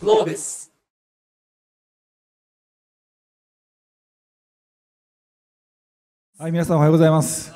g l o b s はい、皆さんおはようございます。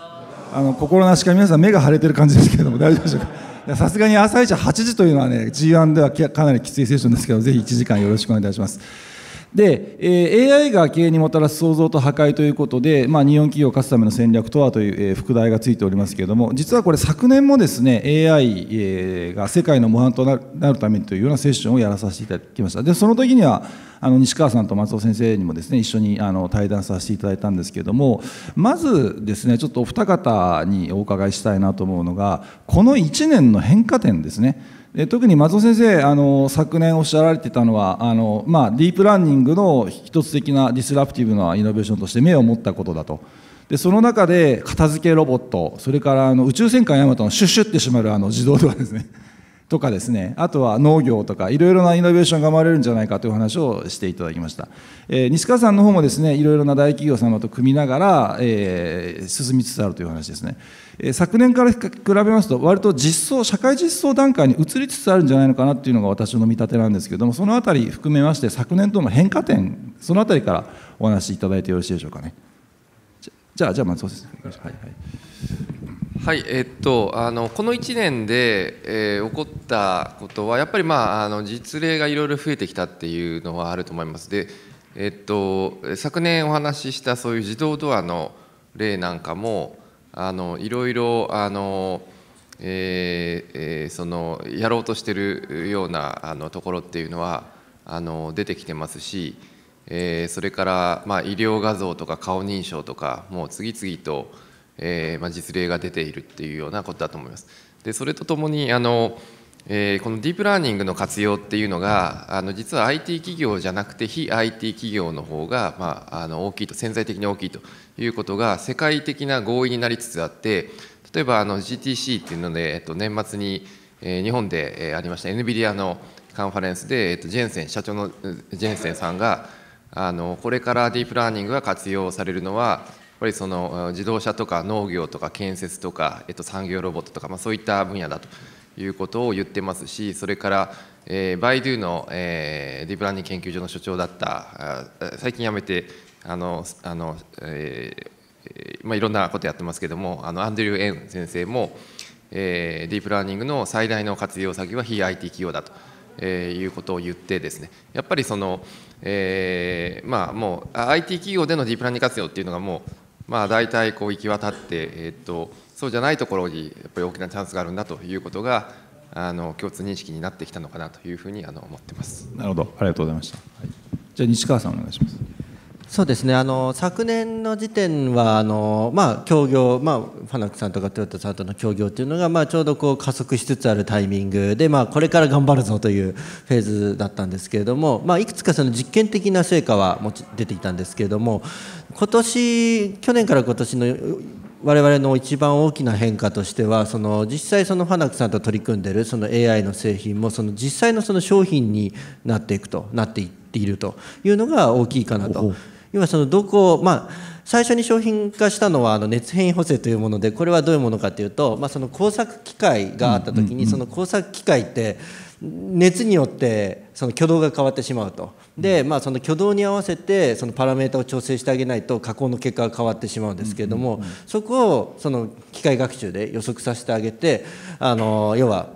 あの心なしか皆さん目が腫れてる感じですけれども大丈夫でしょうか。さすがに朝一8時というのはね、G1 ではかなりきついセッションですけど、ぜひ1時間よろしくお願いいたします。で、え AI が経営にもたらす創造と破壊ということで、まあ、日本企業を勝つための戦略とはという、え副題がついておりますけれども、実はこれ、昨年もですね、AI、えが世界の模範となるためにというようなセッションをやらさせていただきました。で、その時には、あの西川さんと松尾先生にもですね一緒にあの対談させていただいたんですけれどもまずですねちょっとお二方にお伺いしたいなと思うのがこの1年の変化点ですねで特に松尾先生あの昨年おっしゃられてたのはあの、まあ、ディープラーニングの一つ的なディスラプティブなイノベーションとして目を持ったことだと。でその中で片付けロボットそれからあの宇宙戦艦ヤマトのシュッシュッてしまうあの自動ドアですね とかですねあとは農業とかいろいろなイノベーションが生まれるんじゃないかという話をしていただきました、えー、西川さんの方もですねいろいろな大企業様と組みながら、えー、進みつつあるという話ですね昨年から比べますと、割と実装、社会実装段階に移りつつあるんじゃないのかなっていうのが私の見立てなんですけれども、そのあたり含めまして、昨年との変化点、そのあたりからお話しいただいてよろしいでしょうかね。じゃあ、じゃあ、まずそうです、ね。はい、はい、はい、えっと、あの、この1年で、えー、起こったことは、やっぱり、まあ、あの、実例がいろいろ増えてきたっていうのはあると思います。で、えっと、昨年お話しした、そういう自動ドアの例なんかも。あのいろいろあの、えーえー、そのやろうとしてるようなあのところっていうのはあの出てきてますし、えー、それから、まあ、医療画像とか顔認証とかもう次々と、えーまあ、実例が出ているっていうようなことだと思います。でそれとともにあのえー、このディープラーニングの活用っていうのがあの実は IT 企業じゃなくて非 IT 企業の方が、まあ、あの大きいと潜在的に大きいということが世界的な合意になりつつあって例えばあの GTC っていうので、えっと、年末に、えー、日本で、えー、ありました NVIDIA のカンファレンスで、えっと、ジェンセン社長のジェンセンさんがあのこれからディープラーニングが活用されるのはやっぱりその自動車とか農業とか建設とか、えっと、産業ロボットとか、まあ、そういった分野だと。いうことを言ってますしそれからえー、バイドゥの、えー、ディープラーニング研究所の所長だった最近辞めてあのあの、えーまあ、いろんなことやってますけどもあのアンドリュー・エン先生も、えー、ディープラーニングの最大の活用先は非 IT 企業だと、えー、いうことを言ってですねやっぱりその、えー、まあもう IT 企業でのディープラーニング活用っていうのがもうまあ大体こう行き渡ってえー、っとそうじゃないところにやっぱり大きなチャンスがあるんだということがあの共通認識になってきたのかなというふうにあの思ってますなるほどありがとうございました、はい、じゃあ西川さんお願いしますそうですねあの昨年の時点はあの、まあ、協業、まあ、ファナックさんとかトヨタさんとの協業というのが、まあ、ちょうどこう加速しつつあるタイミングで、まあ、これから頑張るぞというフェーズだったんですけれども、まあ、いくつかその実験的な成果は持ち出ていたんですけれども今年去年から今年の我々の一番大きな変化としてはその実際そのファナックさんと取り組んでいるその AI の製品もその実際のその商品になっていくとなっていっているというのが大きいかなと。今そのどこまあ最初に商品化したのはあの熱変異補正というものでこれはどういうものかというと、まあ、その工作機械があった時にその工作機械って熱によってその挙動が変わってしまうとで、まあ、その挙動に合わせてそのパラメータを調整してあげないと加工の結果が変わってしまうんですけれども、そこをその機械学習で予測させてあげてあの要は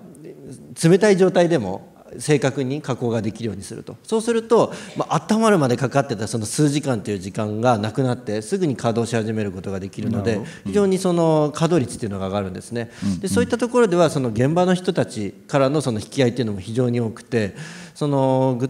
冷たい状態でも正確に加工ができるようにするとそうすると、まあ温まるまでかかってたその数時間という時間がなくなってすぐに稼働し始めることができるので、非常にその稼働率っていうのが上がるんですね、でそういったところではその現場の人たちからのその引き合いっていうのも非常に多くてその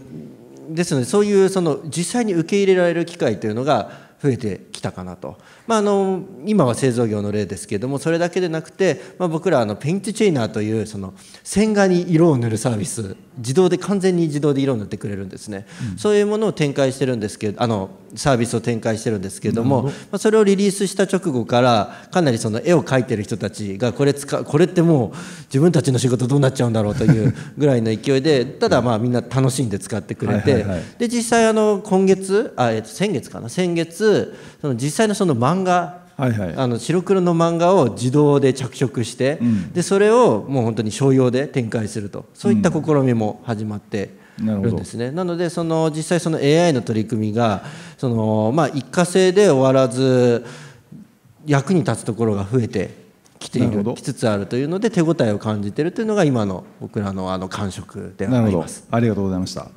ですのでそういうその実際に受け入れられる機会というのが増えてきたかなと。まあ、あの今は製造業の例ですけれどもそれだけでなくて、まあ、僕らあのペイントチェイナーというその線画に色を塗るサービス自動で完全に自動で色を塗ってくれるんですね、うん、そういうものを展開してるんですけどあのサービスを展開してるんですけれども、まあ、それをリリースした直後からかなりその絵を描いてる人たちがこれ使これってもう自分たちの仕事どうなっちゃうんだろうという ぐらいの勢いでただまあみんな楽しんで使ってくれて、で実際あの今月あ、えっと、先月かな先月その実際のその漫画漫画、はいはい、あの白黒の漫画を自動で着色して、うん、でそれをもう本当に商用で展開するとそういった試みも始まっているんですね、なのでその実際その AI の取り組みがその、まあ、一過性で終わらず役に立つところが増えてきているきつつあるというので手応えを感じているというのが今の僕らのあの感触でありますありがとうございました。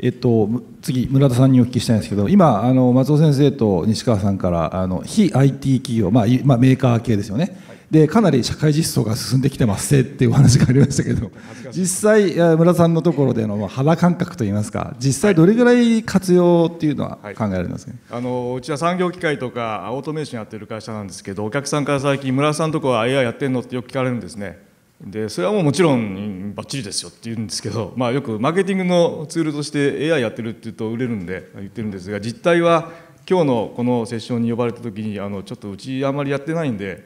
えっと、次、村田さんにお聞きしたいんですけど、今、あの松尾先生と西川さんからあの非 IT 企業、まあまあ、メーカー系ですよね、はい、で、かなり社会実装が進んできてますせっていうお話がありましたけど、実際、村田さんのところでの肌感覚といいますか、実際、どれぐらい活用っていうのは考えられますか、はい、あのうちは産業機械とか、オートメーションやってる会社なんですけど、お客さんから最近、村田さんのとこは AI やってんのってよく聞かれるんですね。でそれはもうもちろんばっちりですよって言うんですけど、まあ、よくマーケティングのツールとして AI やってるって言うと売れるんで言ってるんですが実態は今日のこのセッションに呼ばれた時にあのちょっとうちあんまりやってないんで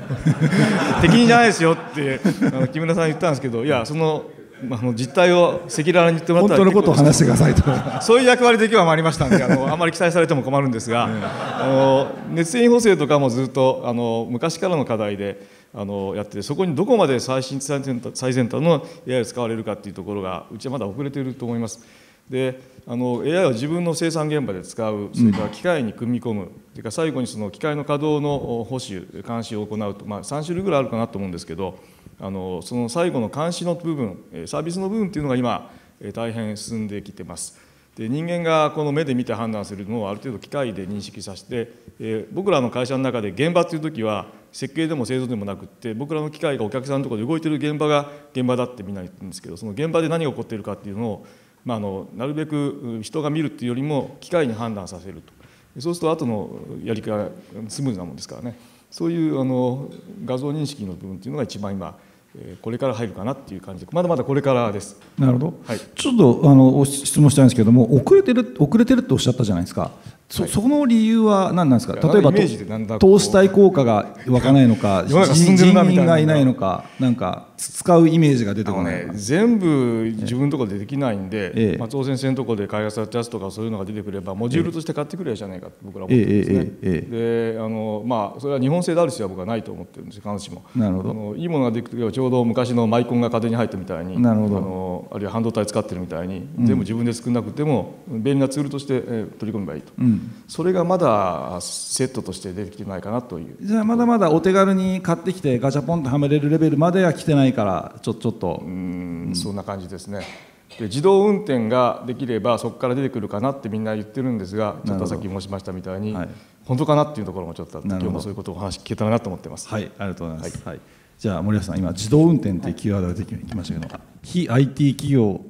適任じゃないですよってあの木村さん言ったんですけどいやそのまあ、あの実態を赤裸々に言ってもらったら本当のことを話してくださいとそういう役割で今日はありましたんであのあまり期待されても困るんですが、あの熱源補正とかもずっとあの昔からの課題で。あのやってそこにどこまで最新最先端最先端の AI を使われるかっていうところがうちはまだ遅れていると思います。であの AI は自分の生産現場で使うそれから機械に組み込む、うん、そか最後にその機械の稼働の保守監視を行うと、まあ、3種類ぐらいあるかなと思うんですけどあのその最後の監視の部分サービスの部分っていうのが今大変進んできてます。で人間がこの目で見て判断するのをある程度機械で認識させて、えー、僕らの会社の中で現場っていう時は設計でも製造でもなくって僕らの機械がお客さんのところで動いてる現場が現場だってみんな言ってるんですけどその現場で何が起こっているかっていうのを、まあ、あのなるべく人が見るっていうよりも機械に判断させるとそうすると後のやり方がスムーズなもんですからねそういうあの画像認識の部分っていうのが一番今これから入るかなっていう感じでまだまだこれからですなるほど、はい、ちょっとあの質問したいんですけども遅れてる遅れてるっておっしゃったじゃないですかそその理由は何なんですか例えば投資対効果が湧かないのか人員がいないのかなんか使うイメージが出てこない、ね、全部自分のところでできないんで、ええ、松尾先生のところで開発れたやすとかそういうのが出てくればモジュールとして買ってくれじゃないかと僕ら思ってるんですね、え、であのまあそれは日本製である必要は僕はないと思ってるんです必ずしもなるほどあのいいものができるちょうど昔のマイコンが家庭に入ったみたいになるほどあのあるいは半導体使ってるみたいに、うん、全部自分で作らなくても便利なツールとして取り込めばいいと。うんそれがまだセットとして出てきてないかなというじゃあまだまだお手軽に買ってきてガチャポンとはめれるレベルまでは来てないからちょちょっとうんそんな感じですねで自動運転ができればそこから出てくるかなってみんな言ってるんですがちょっとさっき申しましたみたいに、はい、本当かなっていうところもちょっとあって今日もそういうことをお話聞けたらなと思ってますはいありがとうございます、はい、はい、じゃあ森保さん今自動運転っていうキーワードがてきましたけど、はい、非 IT 企業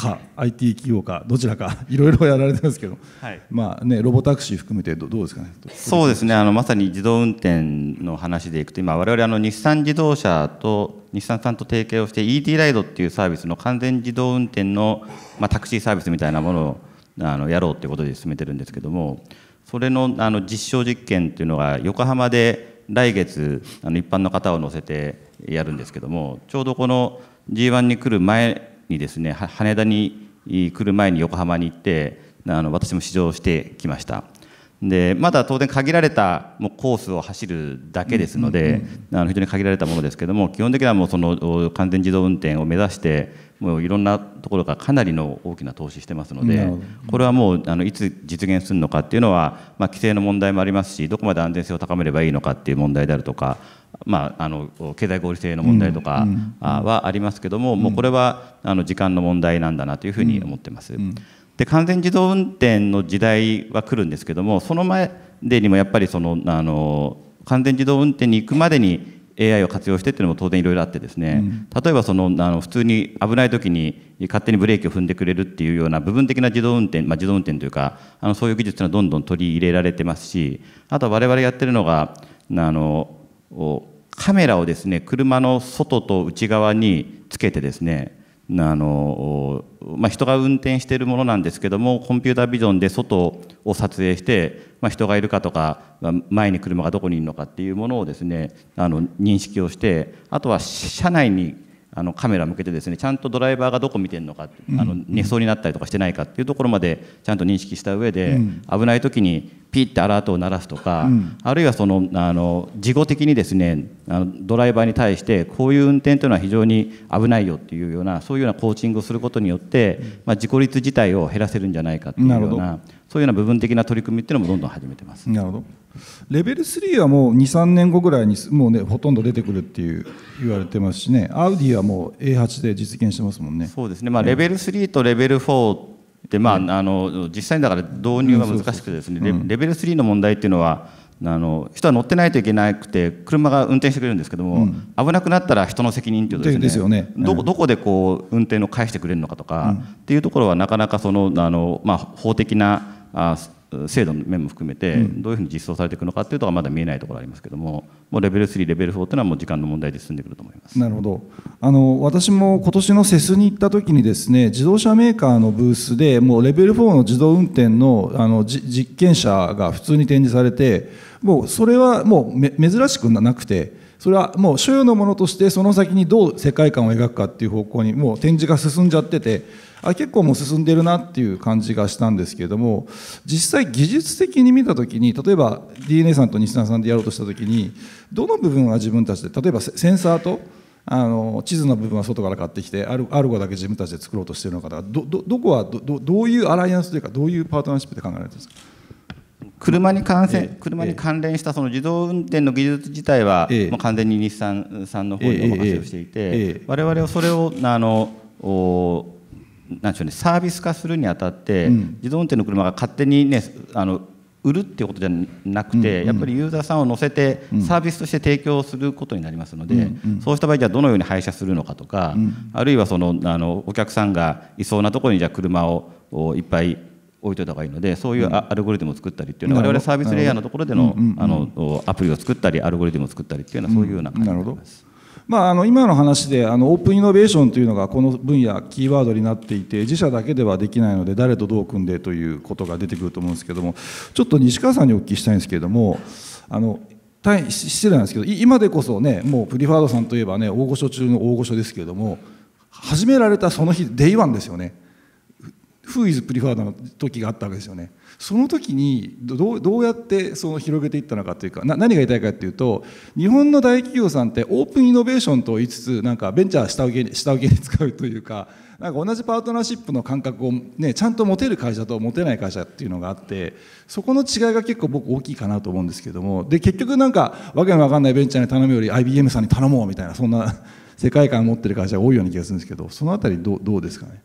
か IT 企業かどちらか いろいろやられてますけど、はい、まあねロボタクシー含めてどうですかねそうですねあのまさに自動運転の話でいくと今我々あの日産自動車と日産さんと提携をして ET ライドっていうサービスの完全自動運転の、まあ、タクシーサービスみたいなものをあのやろうということで進めてるんですけどもそれのあの実証実験っていうのが横浜で来月あの一般の方を乗せてやるんですけどもちょうどこの G1 に来る前にですね羽田に来る前に横浜に行ってあの私も試乗してきましたでまだ当然限られたもうコースを走るだけですので、あの非常に限られたものですけども基本的にはもうその完全自動運転を目指してもういろんなところからかなりの大きな投資してますので、これはもうあのいつ実現するのかっていうのは、まあ、規制の問題もありますしどこまで安全性を高めればいいのかっていう問題であるとかまあ、あの経済合理性の問題とかはありますけども、もうこれはあの時間の問題なんだなというふうに思ってます。で完全自動運転の時代は来るんですけどもその前でにもやっぱりそのあの完全自動運転に行くまでに AI を活用してっていうのも当然いろいろあってですね、うん、例えばそのあの普通に危ない時に勝手にブレーキを踏んでくれるっていうような部分的な自動運転、まあ、自動運転というかあのそういう技術はどんどん取り入れられてますしあとは我々やってるのがあのカメラをですね車の外と内側につけてですねあの、まあ、人が運転しているものなんですけどもコンピュータービジョンで外を撮影して、まあ、人がいるかとか前に車がどこにいるのかっていうものをですねあの認識をしてあとは車内にあのカメラ向けてですねちゃんとドライバーがどこ見てるのか、うん、あの寝そうになったりとかしてないかっていうところまでちゃんと認識した上で、うん、危ない時にピッてアラートを鳴らすとか、うん、あるいはそのあの事後的にですねあのドライバーに対してこういう運転というのは非常に危ないよっていうようなそういうようなコーチングをすることによって、まあ、事故率自体を減らせるんじゃないかっていうようなそういうような部分的な取り組みっていうのもどんどん始めてます。なるほどレベル3はもう2、3年後ぐらいにもうねほとんど出てくるっていう言われてますしね、アウディはもう A8 で実現してますもんね。そうですね。まあレベル3とレベル4でまあ、うあの実際にだから導入は難しくてですね、レベル3の問題っていうのはあの人は乗ってないといけなくて車が運転してくれるんですけども、うん、危なくなったら人の責任ということですね、ね、どこどこでこう運転を返してくれるのかとか、っていうところはなかなかそのあの、まあ、法的なあ制度の面も含めてどういうふうに実装されていくのかというとはまだ見えないところありますけどももうレベル3レベル4っいうのはもう時間の問題で進んでくると思いますなるほどあの私も今年のセスに行った時にですね自動車メーカーのブースでもうレベル4の自動運転のあの実験車が普通に展示されてもうそれはもう珍しくなくてそれはもう所有のものとしてその先にどう世界観を描くかっていう方向にもう展示が進んじゃっててあ結構もう進んでるなっていう感じがしたんですけれども実際技術的に見た時に例えば DNA さんと西田さんでやろうとした時にどの部分は自分たちで例えばセンサーとあの地図の部分は外から買ってきてあるある子だけ自分たちで作ろうとしているのかとかどどどこはどどういうアライアンスというかどういうパートナーシップで考えられてるんですか車に関せ、車に関連したその自動運転の技術自体は、もう完全に日産さんの方にお任せをしていて、我々はそれをあのなんでしょうね、サービス化するにあたって、うん、自動運転の車が勝手に、ね、あの売るっていうことじゃなくて、うんうん、やっぱりユーザーさんを乗せてサービスとして提供することになりますので、うんうん、そうした場合じゃあどのように配車するのかとか、うん、あるいはそのあのお客さんがいそうなところにじゃ車をいっぱい置いといた方がいいのでそういうアルゴリズムを作ったりっていうのは、うん、我々サービスレイヤーのところでの,、あのアプリを作ったりアルゴリズムを作ったりっていうのはそういうような感じになります。まあ、あの今の話であのオープンイノベーションというのがこの分野キーワードになっていて自社だけではできないので誰とどう組んでということが出てくると思うんですけどもちょっと西川さんにお聞きしたいんですけれどもあの大失礼なんですけど今でこそねもうプリファードさんといえばね大御所中の大御所ですけれども始められたその日デイワンですよね。フーイズプリファードの時があったわけですよね。その時にどうどうやってその広げていったのかというかな何が言いたいかというと日本の大企業さんってオープンイノベーションと言いつつなんかベンチャー下請けに下請けに使うというかなんか同じパートナーシップの感覚を、ね、ちゃんと持てる会社と持てない会社っていうのがあってそこの違いが結構僕大きいかなと思うんですけどもで結局なんかわけのわかんないベンチャーに頼むより IBM さんに頼もうみたいなそんな世界観を持ってる会社が多いような気がするんですけどその辺りどうどうですかね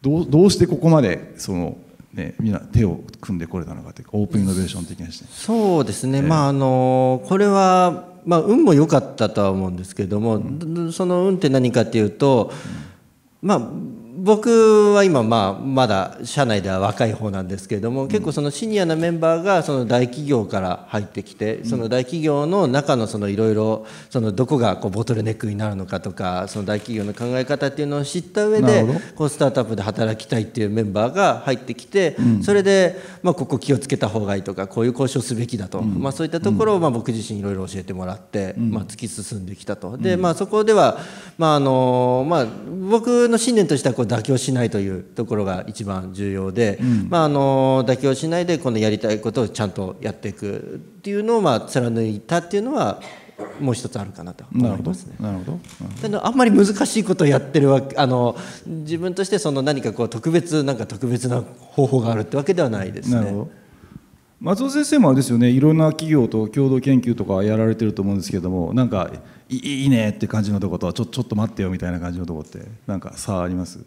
どうどうしてここまでそのね、みんな手を組んでこれたのかというかオープンイノベーション的なしてそうですね、えー、まああのこれは、まあ、運も良かったとは思うんですけども、うん、その運って何かっていうと、うん、まあ僕は今、まあ、まだ社内では若い方なんですけれども、結構そのシニアなメンバーがその大企業から入ってきて、その大企業の中のいろいろどこがこうボトルネックになるのかとかその大企業の考え方っていうのを知った上でこうスタートアップで働きたいっていうメンバーが入ってきて、それで、まあ、ここ気をつけた方がいいとかこういう交渉すべきだと、まあ、そういったところをまあ僕自身いろいろ教えてもらって、まあ、突き進んできたと。でまあ、そこでは、まああのまあ、僕の信念としてはこう妥協しないというところが一番重要で、うん、まあ、あの妥協しないでこのやりたいことをちゃんとやっていくっていうのをまあ貫いたっていうのはもう一つあるかなと思いますね。なるほど。ただあんまり難しいことをやってるわけあの自分としてその何かこう特別なんか特別な方法があるってわけではないですね。松尾先生もあれですよね。いろんな企業と共同研究とかやられてると思うんですけども、なんかいいねって感じのとことはちょちょっと待ってよみたいな感じのとこってなんか差あります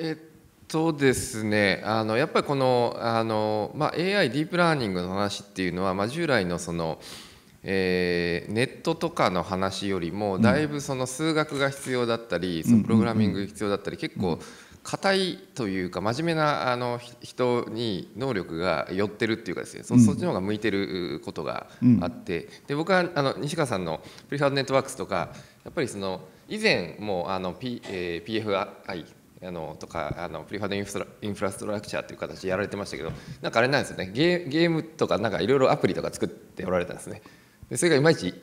えっとですねあのやっぱりこのあの、まあ、AI ディープラーニングの話っていうのは、まあ、従来のその、えー、ネットとかの話よりもだいぶその数学が必要だったり、うん、そのプログラミングが必要だったり、うん、結構。うん硬いというか真面目なあの人に能力が寄ってるっていうかですねそ,、っちの方が向いてることがあって、で僕はあの西川さんのプリファードネットワークスとかやっぱりその以前もあの、P えー、PFI あのとかあのプリファードインフラインフラストラクチャーっていう形でやられてましたけどなんかあれなんですよねゲームとかなんかいろいろアプリとか作っておられたんですね。でそれがいまいち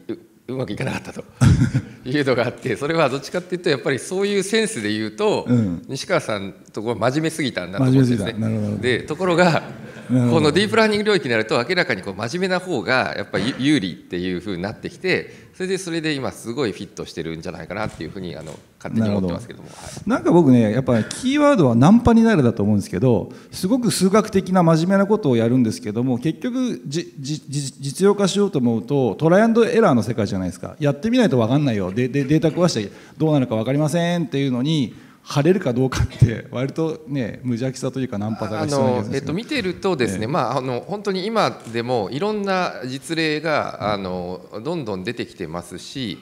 うまくいかなかったと いうのがあってそれはどっちかっていうとやっぱりそういうセンスで言うと、西川さんとこ真面目すぎたんだと思うんですね。でところがこのディープラーニング領域になると明らかにこう真面目な方がやっぱり有利っていうふうになってきてそれでそれで今すごいフィットしてるんじゃないかなっていうふうにあの勝手に思ってますけどもなんか僕ねやっぱキーワードはナンパになるだと思うんですけどすごく数学的な真面目なことをやるんですけども結局じじ実用化しようと思うとトライアンドエラーの世界じゃないですかやってみないと分かんないよででデータ壊してどうなるか分かりませんっていうのに晴れるかどうかって割とね無邪気さというかナンパさが必要えっと見てるとですね、えまああの本当に今でもいろんな実例があのどんどん出てきてますし。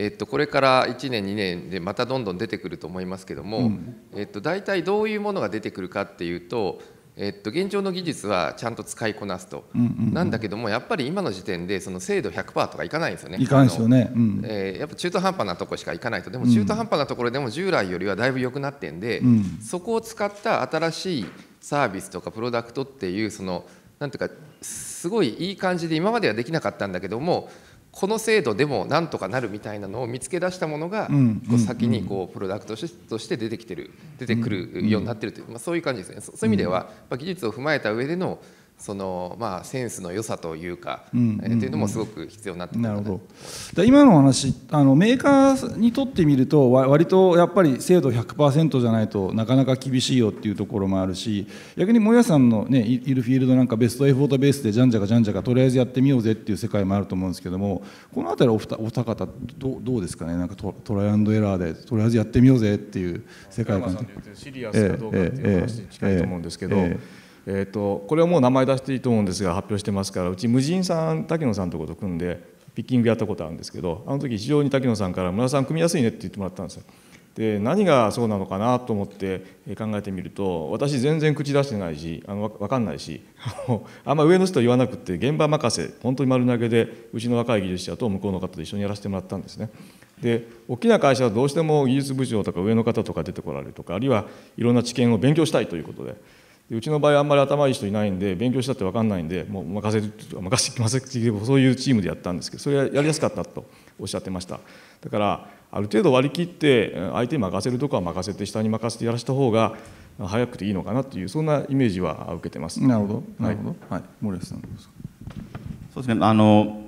えっと、これから一年二年でまたどんどん出てくると思いますけども、うん、えっと、大体どういうものが出てくるかっていうとえっと、現状の技術はちゃんと使いこなすと、なんだけどもやっぱり今の時点でその精度100%とかいかないんですよねいかないですよね、うん、えー、やっぱ中途半端なとこしかいかないとでも中途半端なところでも従来よりはだいぶ良くなってんで、うん、そこを使った新しいサービスとかプロダクトっていうそのなんていうかすごいいい感じで今まではできなかったんだけどもこの制度でもなんとかなるみたいなのを見つけ出したものが、こう先にこうプロダクトとして出てきてる出てくるようになってるという、まあ、そういう感じですね。そういう意味では、ま技術を踏まえた上でのそのまあセンスの良さというか、うえというのもすごく必要になってくるなるほど今の話あのメーカーにとってみると割とやっぱり精度100%じゃないとなかなか厳しいよっていうところもあるし逆にもやさんの、ね、いるフィールドなんかベストエフォートベースでじゃんじゃかじゃんじゃかとりあえずやってみようぜっていう世界もあると思うんですけどもこの辺りお二お二方どどうですかねなんかトトライアンドエラーでとりあえずやってみようぜっていう世界観シリアスかどうかっていう話に近いと思うんですけど。ええええーと、これはもう名前出していいと思うんですが発表してますからうち無人さん滝野さんとこと組んでピッキングやったことあるんですけどあの時非常に滝野さんから「村さん組みやすいね」って言ってもらったんですよ。で何がそうなのかなと思って考えてみると私全然口出してないしあの分かんないし あんま上の人は言わなくて現場任せ本当に丸投げでうちの若い技術者と向こうの方と一緒にやらせてもらったんですね。で大きな会社はどうしても技術部長とか上の方とか出てこられるとかあるいはいろんな知見を勉強したいということででうちの場合はあんまり頭いい人いないんで勉強したって分かんないんでもう任せる任せ任せてそういうチームでやったんですけどそれはやりやすかったとおっしゃってましただからある程度割り切って相手に任せるとこは任せて下に任せてやらした方が早くていいのかなというそんなイメージは受けてますなるほどなるほど、はい、はい、森保さんどうですかそうですねあの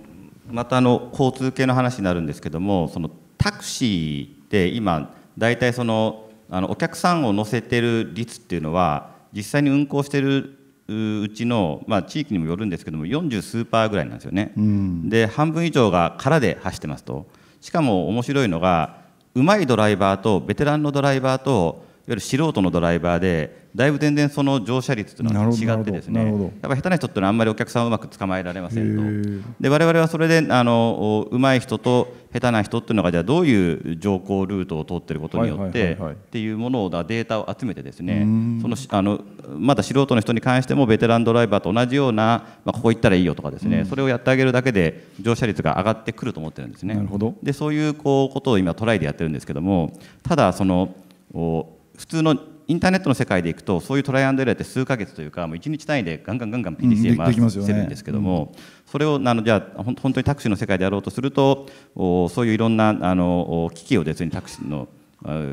またあの交通系の話になるんですけどもそのタクシーって今大体そのあのお客さんを乗せてる率っていうのは実際に運行してるうちの、まあ、地域にもよるんですけども40数パーぐらいなんですよね、うん、で半分以上が空で走ってますとしかも面白いのがうまいドライバーとベテランのドライバーといわゆる素人のドライバーでだいぶ全然その乗車率というのは違ってですねやっぱ下手な人っていうのはあんまりお客さんをうまく捕まえられませんとで我々はそれであのうまい人と下手な人っていうのがじゃあどういう乗降ルートを通ってることによってっていうものをデータを集めてですねそのあのまだ素人の人に関してもベテランドライバーと同じような、まあ、ここ行ったらいいよとかですね、それをやってあげるだけで乗車率が上がってくると思ってるんですね。でそういうこうことを今トライでやってるんですけどもただその普通のインターネットの世界でいくとそういうトライアンドエラーって数か月というかもう1日単位でガンガンガンガン PDCA 回てるんですけども、それをあのじゃあ本当にタクシーの世界でやろうとするとおそういういろんなあの機器を別にタクシーの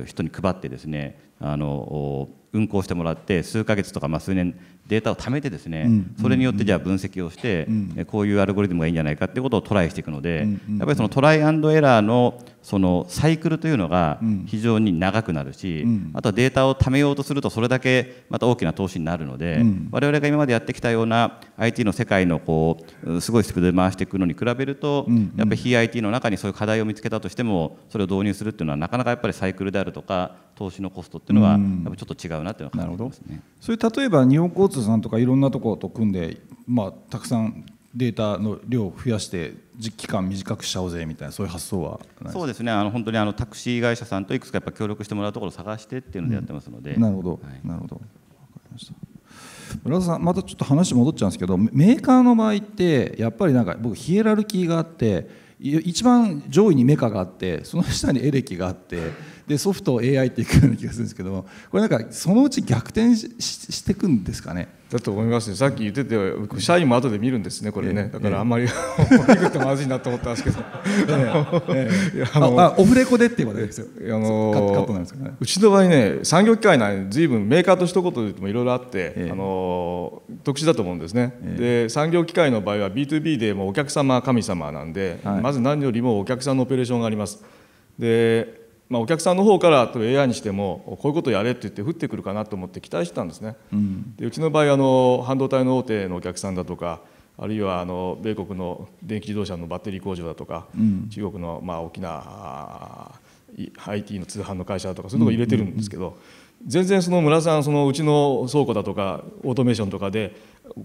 人に配ってですねあの運行してもらって数か月とかまあ数年データを貯めてですね、うん、それによってじゃあ分析をして、うん、こういうアルゴリズムがいいんじゃないかってことをトライしていくので、やっぱりそのトライアンドエラーのそのサイクルというのが非常に長くなるし、あとはデータを貯めようとするとそれだけまた大きな投資になるので、我々が今までやってきたような IT の世界のこうすごいスピードで回していくのに比べると、やっぱり非 IT の中にそういう課題を見つけたとしてもそれを導入するっていうのはなかなかやっぱりサイクルであるとか投資のコストっていうのはやっぱちょっと違うなっていうのは感じますね。それ例えばさんとかいろんなところと組んで、まあ、たくさんデータの量を増やして実期間短くしちゃおうぜみたいなそういう発想はそうですねあの本当にあのタクシー会社さんといくつかやっぱ協力してもらうところを探してっていうのでやってますので、うん、なるほど、はい、なるほど分かりました村田さんまたちょっと話戻っちゃうんですけどメーカーの場合ってやっぱりなんか僕ヒエラルキーがあって一番上位にメカがあってその下にエレキがあって。でソフト AI っていくような気がするんですけどもこれなんかそのうち逆転していくんですかねだと思いますねさっき言ってて社員も後で見るんですねこれね、だからあんまり、ええ、くってまずいなと思ったんですけど、あオフレコでっていうことですよあのうちの場合ね産業機械内ずいぶんメーカーと一言で言ってもいろいろあって、え、あの特殊だと思うんですね、で産業機械の場合は B2B でもお客様神様なんで、はい、まず何よりもお客さんのオペレーションがありますでまあ、お客さんの方からと AI にしてもこういうことやれって言って降ってくるかなと思って期待したんですね。うん、でうちの場合あの半導体の大手のお客さんだとかあるいはあの米国の電気自動車のバッテリー工場だとか、うん、中国のまあ大きな IT の通販の会社だとかそういうとこ入れてるんですけど、全然その村さんそのうちの倉庫だとかオートメーションとかで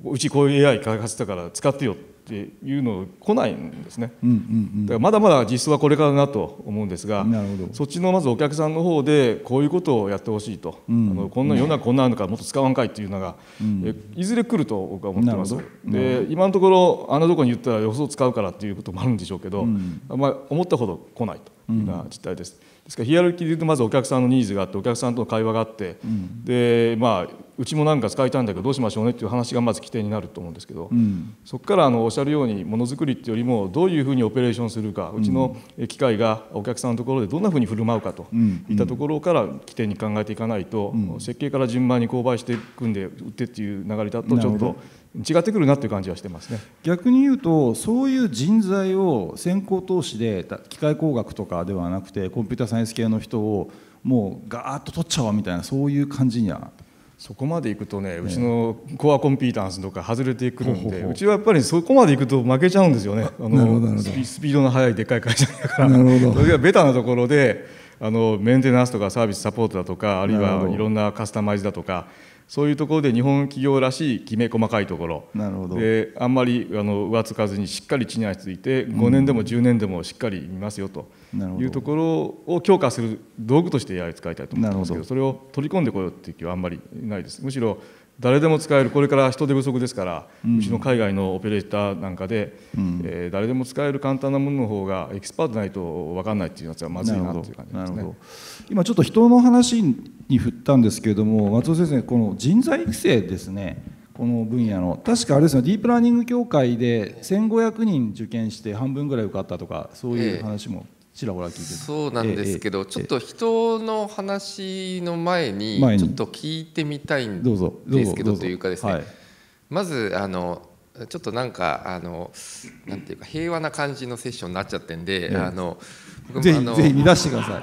うちこういう AI 開発したから使ってよってっていうの来ないんですね、うんうんうん、だからまだまだ実質はこれからなと思うんですがそっちのまずお客さんの方でこういうことをやってほしいと、うん、あのこんな世の中こんなあのからもっと使わんかいっていうのが、うん、いずれ来ると僕は思ってます、うん、で今のところあんなとこに言ったら予想使うからっていうこともあるんでしょうけど、うん、まり思ったほど来ないと。な実態です。ですからヒアルキーで言うとまずお客さんのニーズがあってお客さんとの会話があって、うん、でまあうちもなんか使いたいんだけどどうしましょうねっていう話がまず起点になると思うんですけど、うん、そこからあのおっしゃるようにものづくりっていうよりもどういうふうにオペレーションするかうちの機械がお客さんのところでどんなふうに振る舞うかといったところから起点に考えていかないと、うん、設計から順番に購買していくんで売ってっていう流れだとちょっと。違ってくるなという感じはしてますね逆に言うとそういう人材を先行投資で機械工学とかではなくてコンピューターサイエンス系の人をもうガーッと取っちゃおうみたいなそういう感じにはそこまでいくとね、ね、うちのコアコンピータンスとか外れてくるんでうちはやっぱりそこまでいくと負けちゃうんですよねあのスピードの速いでっかい会社だからなるほどそれがベタなところであのメンテナンスとかサービスサポートだとかあるいはいろんなカスタマイズだとかそういうところで日本企業らしいきめ細かいところなるほどであんまりあの上つかずにしっかり地に足ついて5年でも10年でもしっかり見ますよというところを強化する道具として AI を使いたいと思ってますけどそれを取り込んでこようという気はあんまりないです。むしろ誰でも使えるこれから人手不足ですから、うん、ちの海外のオペレーターなんかで、うん、えー、誰でも使える簡単なものの方がエキスパートないと分かんないっていうやつはまずいなという感じですね。今ちょっと人の話に振ったんですけれども松尾先生この人材育成ですねこの分野の確かあれですよディープラーニング協会で1500人受験して半分ぐらい受かったとかそういう話もちらほら聞いてそうなんですけど、ちょっと人の話の前にちょっと聞いてみたいんですけどというかですね、はい、まずあのちょっとなんかあのなんていうか平和な感じのセッションになっちゃってんで、ええ、あの僕もぜひ見出してください。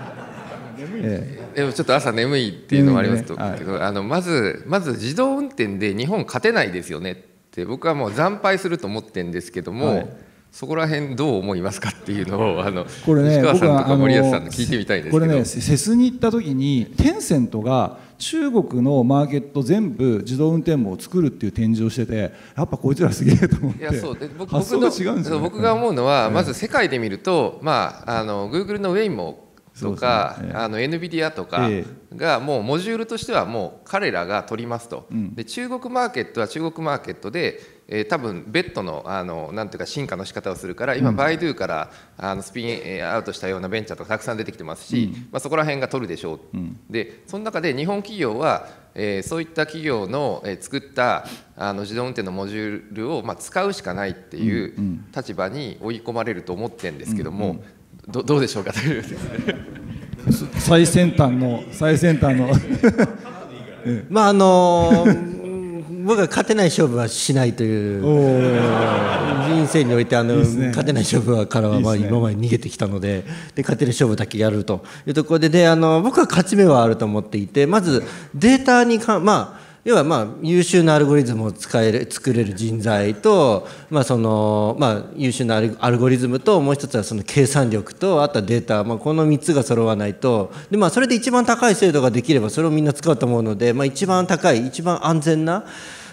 ええ、でもちょっと朝眠いっていうのもありますけねはい、あのまずまず自動運転で日本勝てないですよねって僕はもう惨敗すると思ってるんですけども、はいそこら辺どう思いますかっていうのをあのこれ、ね、西川さんとか森保さんの聞いてみたいですけどこれねセスに行った時にテンセントが中国のマーケット全部自動運転網を作るっていう展示をしててやっぱこいつらすげえと思っていやそうで僕発が違うんで僕が思うのは、まず世界で見ると、まあ、あの Google のウェイもとか、ねえー、あの NVIDIA とかがもうモジュールとしてはもう彼らが取りますと、うん、で中国マーケットは中国マーケットでえー、多分ッドのあのなんていうか進化の仕方をするから今、バイドゥからあのスピンアウトしたようなベンチャーとかたくさん出てきてますし、まあ、そこら辺が取るでしょう、でその中で日本企業は、えー、そういった企業の、えー、作ったあの自動運転のモジュールを、まあ、使うしかないっていう立場に追い込まれると思ってるんですけども、どどうでしょうかという最先端の最先端の まああのー僕は勝てない勝負はしないという人生においてあの、ね、勝てない勝負からはまあ今まで逃げてきたのでで勝てる勝負だけやるというところでであの僕は勝ち目はあると思っていてまずデータにかまあ要はまあ優秀なアルゴリズムを使える作れる人材と、まあそのまあ、優秀なアルゴリズムともう一つはその計算力とあとはデータ、まあ、この3つが揃わないとで、まあ、それで一番高い精度ができればそれをみんな使うと思うので、まあ、一番高い一番安全な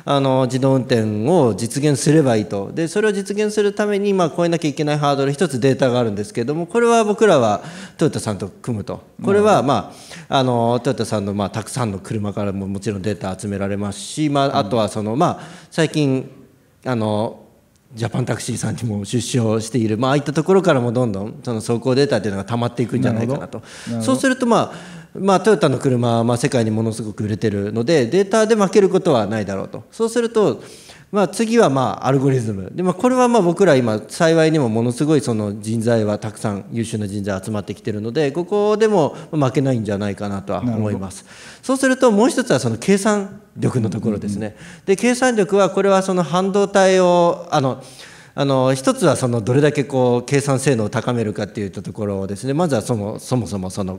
あの自動運転を実現すればいいとでそれを実現するために、まあ、超えなきゃいけないハードル1つデータがあるんですけれどもこれは僕らはトヨタさんと組むとこれは、まあ、あのトヨタさんの、まあ、たくさんの車からももちろんデータ集められますし、まあ、あとはその、まあ、最近あのジャパンタクシーさんにも出資をしている、まああいったところからもどんどんその走行データというのが溜まっていくんじゃないかなとそうするとまあまあ、トヨタの車はまあ世界にものすごく売れてるのでデータで負けることはないだろうとそうすると、まあ、次はまあアルゴリズムで、まあ、これはまあ僕ら今幸いにもものすごいその人材はたくさん優秀な人材集まってきてるのでここでも負けないんじゃないかなとは思いますそうするともう一つはその計算力のところですね、で計算力はこれはその半導体をあのあの一つはそのどれだけこう計算性能を高めるかっていったところをですねまずはそもそもそもその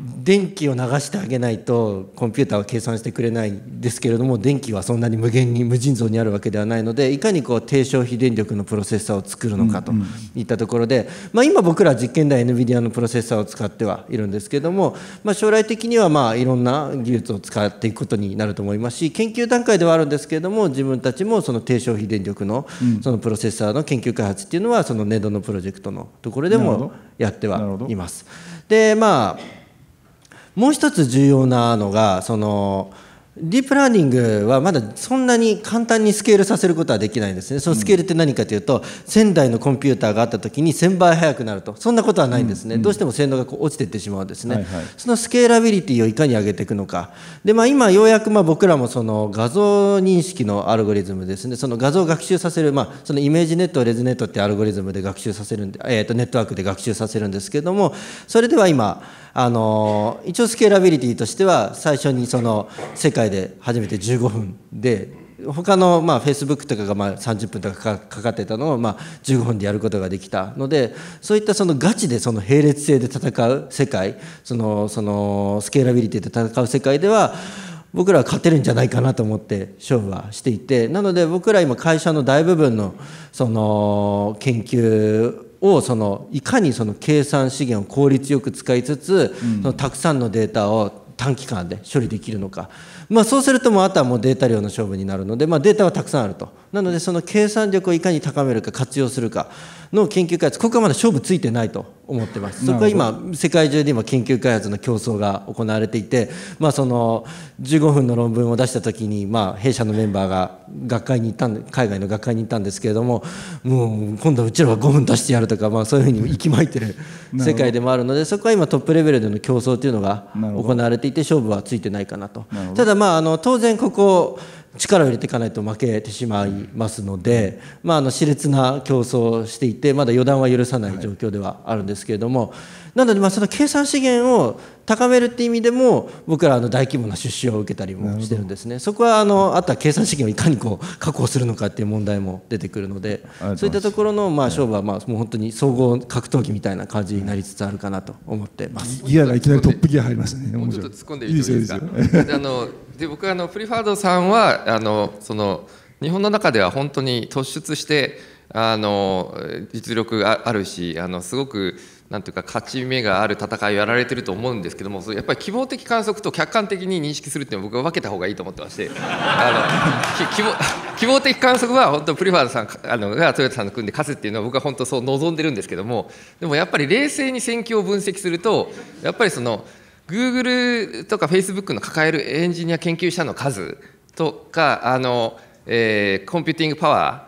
電気を流してあげないとコンピューターは計算してくれないですけれども電気はそんなに無限に無尽蔵にあるわけではないのでいかにこう低消費電力のプロセッサーを作るのかといったところで、まあ、今僕ら実験台 NVIDIA のプロセッサーを使ってはいるんですけれども、まあ、将来的にはまあいろんな技術を使っていくことになると思いますし研究段階ではあるんですけれども自分たちもその低消費電力のそのプロセッサーの研究開発っていうのはその年度のプロジェクトのところでもやってはいます。でまあもう一つ重要なのがそのディープラーニングはまだそんなに簡単にスケールさせることはできないんですねそのスケールって何かというと、うん、1000台のコンピューターがあった時に1000倍速くなるとそんなことはないんですね、うんうん、どうしても性能がこう落ちていってしまうんですね、はいはい、そのスケーラビリティをいかに上げていくのかで、まあ、今ようやくまあ僕らもその画像認識のアルゴリズムですねその画像を学習させる、まあ、そのイメージネットレズネットってアルゴリズムで学習させるんで、えー、とネットワークで学習させるんですけどもそれでは今あの一応スケーラビリティとしては最初にその世界で初めて15分で他のまあフェイスブックとかがまあ30分とかかかってたのをまあ15分でやることができたのでそういったそのガチでその並列性で戦う世界そのそのスケーラビリティで戦う世界では僕らは勝てるんじゃないかなと思って勝負はしていてなので僕ら今会社の大部分のその研究をそのいかにその計算資源を効率よく使いつつ、うん、そのたくさんのデータを短期間で処理できるのか、まあ、そうするともうあとはもうデータ量の勝負になるので、まあ、データはたくさんあるとなのでその計算力をいかに高めるか活用するかの研究開発ここはまだ勝負ついてないと思ってますそこは今世界中で今研究開発の競争が行われていて、まあ、その15分の論文を出した時に、まあ、弊社のメンバーが学会に行ったん海外の学会に行ったんですけれどももう今度はうちらは5分出してやるとか、まあ、そういうふうに息巻いてる世界でもあるのでそこは今トップレベルでの競争というのが行われていて勝負はついてないかなと。ただまああの当然ここ力を入れていかないと負けてしまいますので、まあ、あの熾烈な競争をしていてまだ予断は許さない状況ではあるんですけれども、はいなのでまあその計算資源を高めるっていう意味でも僕らあの大規模な出資を受けたりもしてるんですねそこはあのあとは計算資源をいかにこう確保するのかっていう問題も出てくるのでそういったところのまあ勝負はまあもう本当に総合格闘技みたいな感じになりつつあるかなと思ってますギアがいきなりトップギア入りましたねもうちょっと突っ込んでいいですかあので僕はあのプリファードさんはあのその日本の中では本当に突出してあの実力があるしあのすごくなんていうか勝ち目がある戦いをやられてると思うんですけどもやっぱり希望的観測と客観的に認識するっていうのは僕は分けた方がいいと思ってまして あの希望希望的観測は本当プリファードさんあのがトヨタさんの組んで勝つっていうのは僕は本当そう望んでるんですけどもでもやっぱり冷静に戦況を分析するとやっぱりそのグーグルとかフェイスブックの抱えるエンジニア研究者の数とかあの、えー、コンピューティングパワー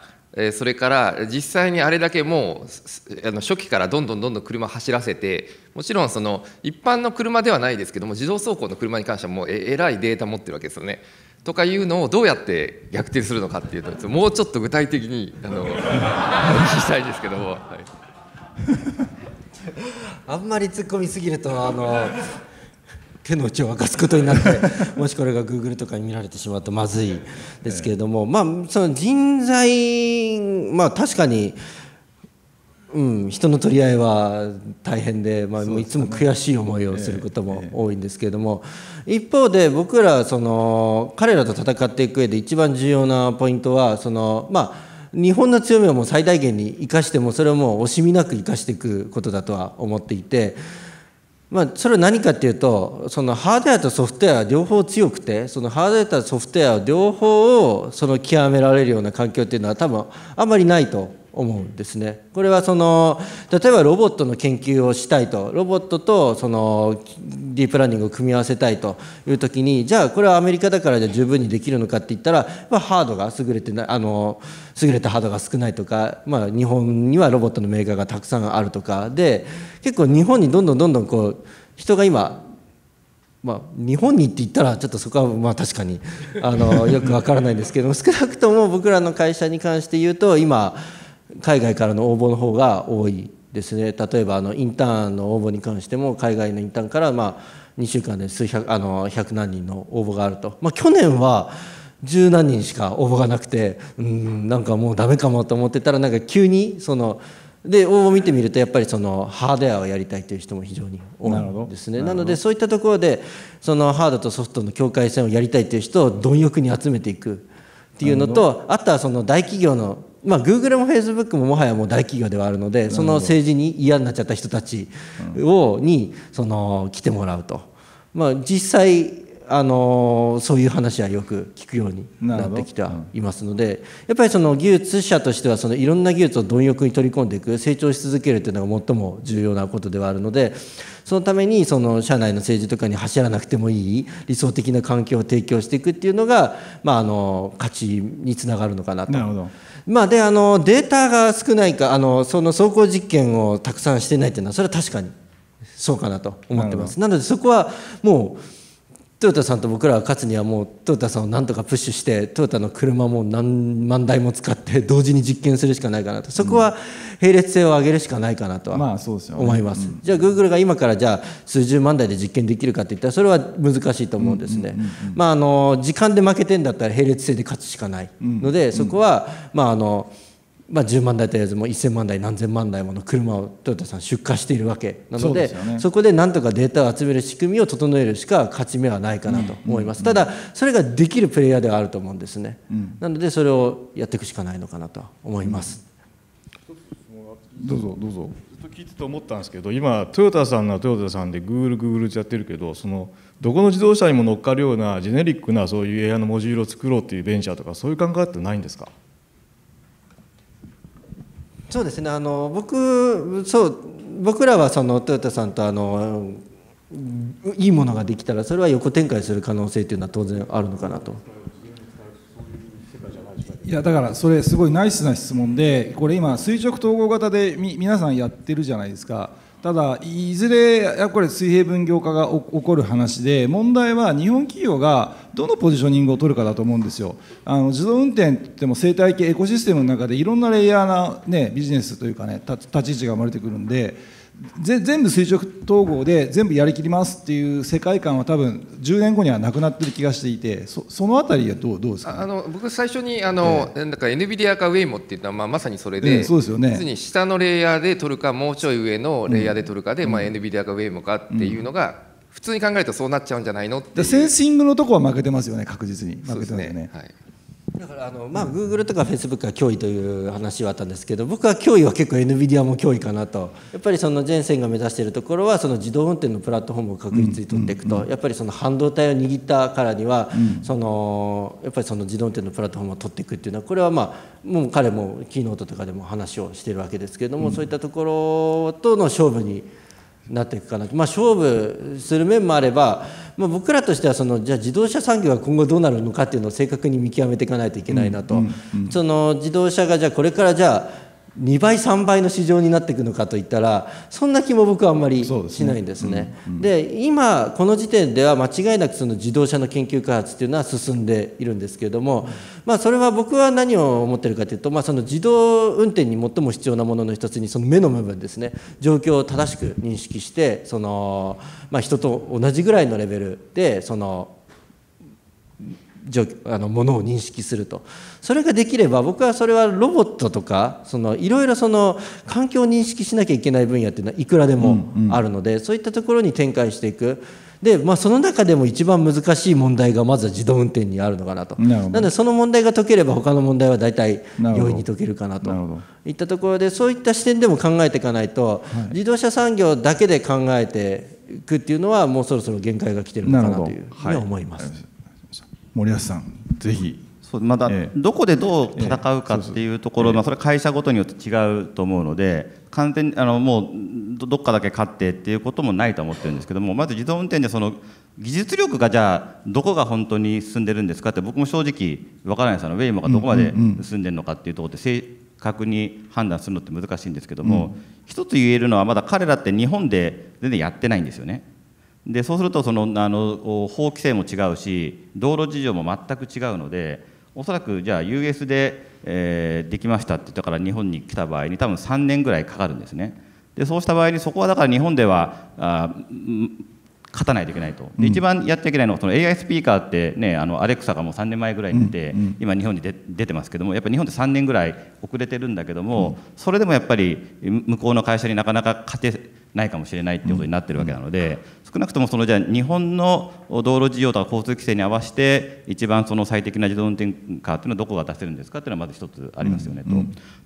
それから実際にあれだけもうあの初期からどんどんどんどん車走らせてもちろんその一般の車ではないですけども自動走行の車に関してはもうええらいデータ持ってるわけですよね。とかいうのをどうやって逆転するのかっていうともうちょっと具体的にあの聞きたいですけども。はい あんまり突っ込みすぎるとあの手の内を明かすことになって もしこれがグーグルとかに見られてしまうとまずいですけれども、まあその人材まあ確かに。うん、人の取り合いは大変で、まあ、いつも悔しい思いをすることも多いんですけれども、一方で僕らその彼らと戦っていく上で一番重要なポイントはその、まあ、日本の強みをもう最大限に生かしてもそれをもう惜しみなく生かしていくことだとは思っていて。まあ、それは何かっていうとそのハードウェアとソフトウェア両方強くてそのハードウェアとソフトウェア両方をその極められるような環境っていうのは多分あんまりないと思うんですね。これはその例えばロボットの研究をしたいとロボットとそのディープラーニングを組み合わせたいという時にじゃあこれはアメリカだからじゃ十分にできるのかって言ったら、まあ、ハードが優れてなあの優れたハードが少ないとか、まあ、日本にはロボットのメーカーがたくさんあるとかで結構日本にどんどんどんどんこう人が今まあ、日本にって言ったらちょっとそこはまあ確かにあのよくわからないんですけども少なくとも僕らの会社に関して言うと今海外からの応募の方が多いですね例えばあのインターンの応募に関しても海外のインターンからまあ2週間で数百あの100何人の応募があると、まあ、去年は十何人しか応募がなくてうんなんかもうダメかもと思ってたらなんか急にそので応募を見てみるとやっぱりそのハードウェアをやりたいという人も非常に多いですねなのでそういったところでそのハードとソフトの境界線をやりたいという人を貪欲に集めていくっていうのとあとはその大企業のまあ、Google も Facebook ももはやもう大企業ではあるのでその政治に嫌になっちゃった人たちを、にその来てもらうと、まあ、実際あのそういう話はよく聞くようになってきてはいますので、やっぱりその技術者としてはそのいろんな技術を貪欲に取り込んでいく成長し続けるというのが最も重要なことではあるのでそのためにその社内の政治とかに走らなくてもいい理想的な環境を提供していくっていうのが、まあ、あの価値につながるのかなと。なまあ、であのデータが少ないかあのその走行実験をたくさんしてないというのはそれは確かにそうかなと思ってますなのでそこはもうトヨタさんと僕らが勝つにはもうトヨタさんをなんとかプッシュしてトヨタの車も何万台も使って同時に実験するしかないかなとそこは並列性を上げるしかないかなとは思います,、じゃあグーグルが今からじゃあ数十万台で実験できるかっていったらそれは難しいと思うんですね時間で負けてんだったら並列性で勝つしかないので、そこはまああの。まあ、10万台とりあえずもう1,000万台何千万台もの車をトヨタさん出荷しているわけなのでそで、ね、そこでなんとかデータを集める仕組みを整えるしか勝ち目はないかなと思います、うんただそれができるプレイヤーではあると思うんですね、うん、なのでそれをやっていくしかないのかなと思います、どうぞどうぞずっと聞いてて思ったんですけど今トヨタさんがトヨタさんでグーグルグーグルっやってるけどそのどこの自動車にも乗っかるようなジェネリックなそういう AI のモジュールを作ろうっていうベンチャーとかそういう考えってないんですかそうですねあの僕そう僕らはそのトヨタさんとあのいいものができたらそれは横展開する可能性というのは当然あるのかなと。いやだからそれすごいナイスな質問でこれ今垂直統合型でみ皆さんやってるじゃないですかただいずれやっぱり水平分業化が起こる話で問題は日本企業がどのポジショニングを取るかだと思うんですよあの自動運転っても生態系エコシステムの中でいろんなレイヤーな、ね、ビジネスというかね立ち位置が生まれてくるんで。全部垂直統合で全部やりきりますっていう世界観は多分10年後にはなくなってる気がしていてそそのたりはどうどうですか、ね、あの僕最初にあの、えー、なんか NVIDIA かウェイモっていうのは、まあ、まさにそれで,、別そうですよね、に下のレイヤーで取るかもうちょい上のレイヤーで取るかで、うん、まあ、NVIDIA かウェイモかっていうのが、普通に考えるとそうなっちゃうんじゃないのってセンシングのとこは負けてますよね確実に負けてますよね。そうですねはいだからあの、まあ、グーグルとかフェイスブックはが脅威という話はあったんですけど僕は脅威は結構 NVIDIA も脅威かなとやっぱりそのジェンセンが目指しているところはその自動運転のプラットフォームを確実に取っていくと、やっぱりその半導体を握ったからには、そのやっぱりその自動運転のプラットフォームを取っていくっていうのはこれはまあもう彼もキーノートとかでも話をしてるわけですけれども、そういったところとの勝負になっていくかなまあ、勝負する面もあればまあ、僕らとしてはそのじゃあ自動車産業は今後どうなるのかっていうのを正確に見極めていかないといけないなと、その自動車がじゃあこれからじゃあ2倍3倍の市場になっていくのかといったらそんな気も僕はあんまりしないんですね。で、ねうんうん、今この時点では間違いなくその自動車の研究開発っていうのは進んでいるんですけれども、まあ、それは僕は何を思ってるかというと、まあ、その自動運転に最も必要なものの一つにその目の部分ですね状況を正しく認識してその、まあ、人と同じぐらいのレベルでそのあのものを認識するとそれができれば僕はそれはロボットとかいろいろその環境を認識しなきゃいけない分野っていうのはいくらでもあるので、うんうん、そういったところに展開していく。で、まあ、その中でも一番難しい問題がまずは自動運転にあるのかなとなのでその問題が解ければ他の問題は大体容易に解けるかなといったところでそういった視点でも考えていかないと、はい、自動車産業だけで考えていくっていうのはもうそろそろ限界が来てるのかなというふうに思います。森保さん、ぜひ。そうまだ、どこでどう戦うかっていうところ、まあ、それは会社ごとによって違うと思うので完全にあのもうどっかだけ勝ってっていうこともないと思ってるんですけどもまず自動運転でその技術力がじゃあどこが本当に進んでるんですかって僕も正直分からないですあのウェイモがどこまで進んでるのかっていうところで正確に判断するのって難しいんですけども、一つ言えるのはまだ彼らって日本で全然やってないんですよね。でそうするとそのあの法規制も違うし道路事情も全く違うのでおそらくじゃあ US で、えー、できましたって言ったから日本に来た場合に多分3年ぐらいかかるんですね。でそうした場合にそこはだから日本ではあ勝たないといけないと、一番やっちゃいけないのはその AI スピーカーって、ね、あのアレクサがもう3年前ぐらいに出て、うんうん、今日本に出出てますけどもやっぱり日本って3年ぐらい遅れてるんだけども、うん、それでもやっぱり向こうの会社になかなか勝てないかもしれないっていうことになってるわけなので、少なくともそのじゃ日本の道路事情とか交通規制に合わせて一番その最適な自動運転カーっていうのはどこが出せるんですかっていうのはまず一つありますよねと。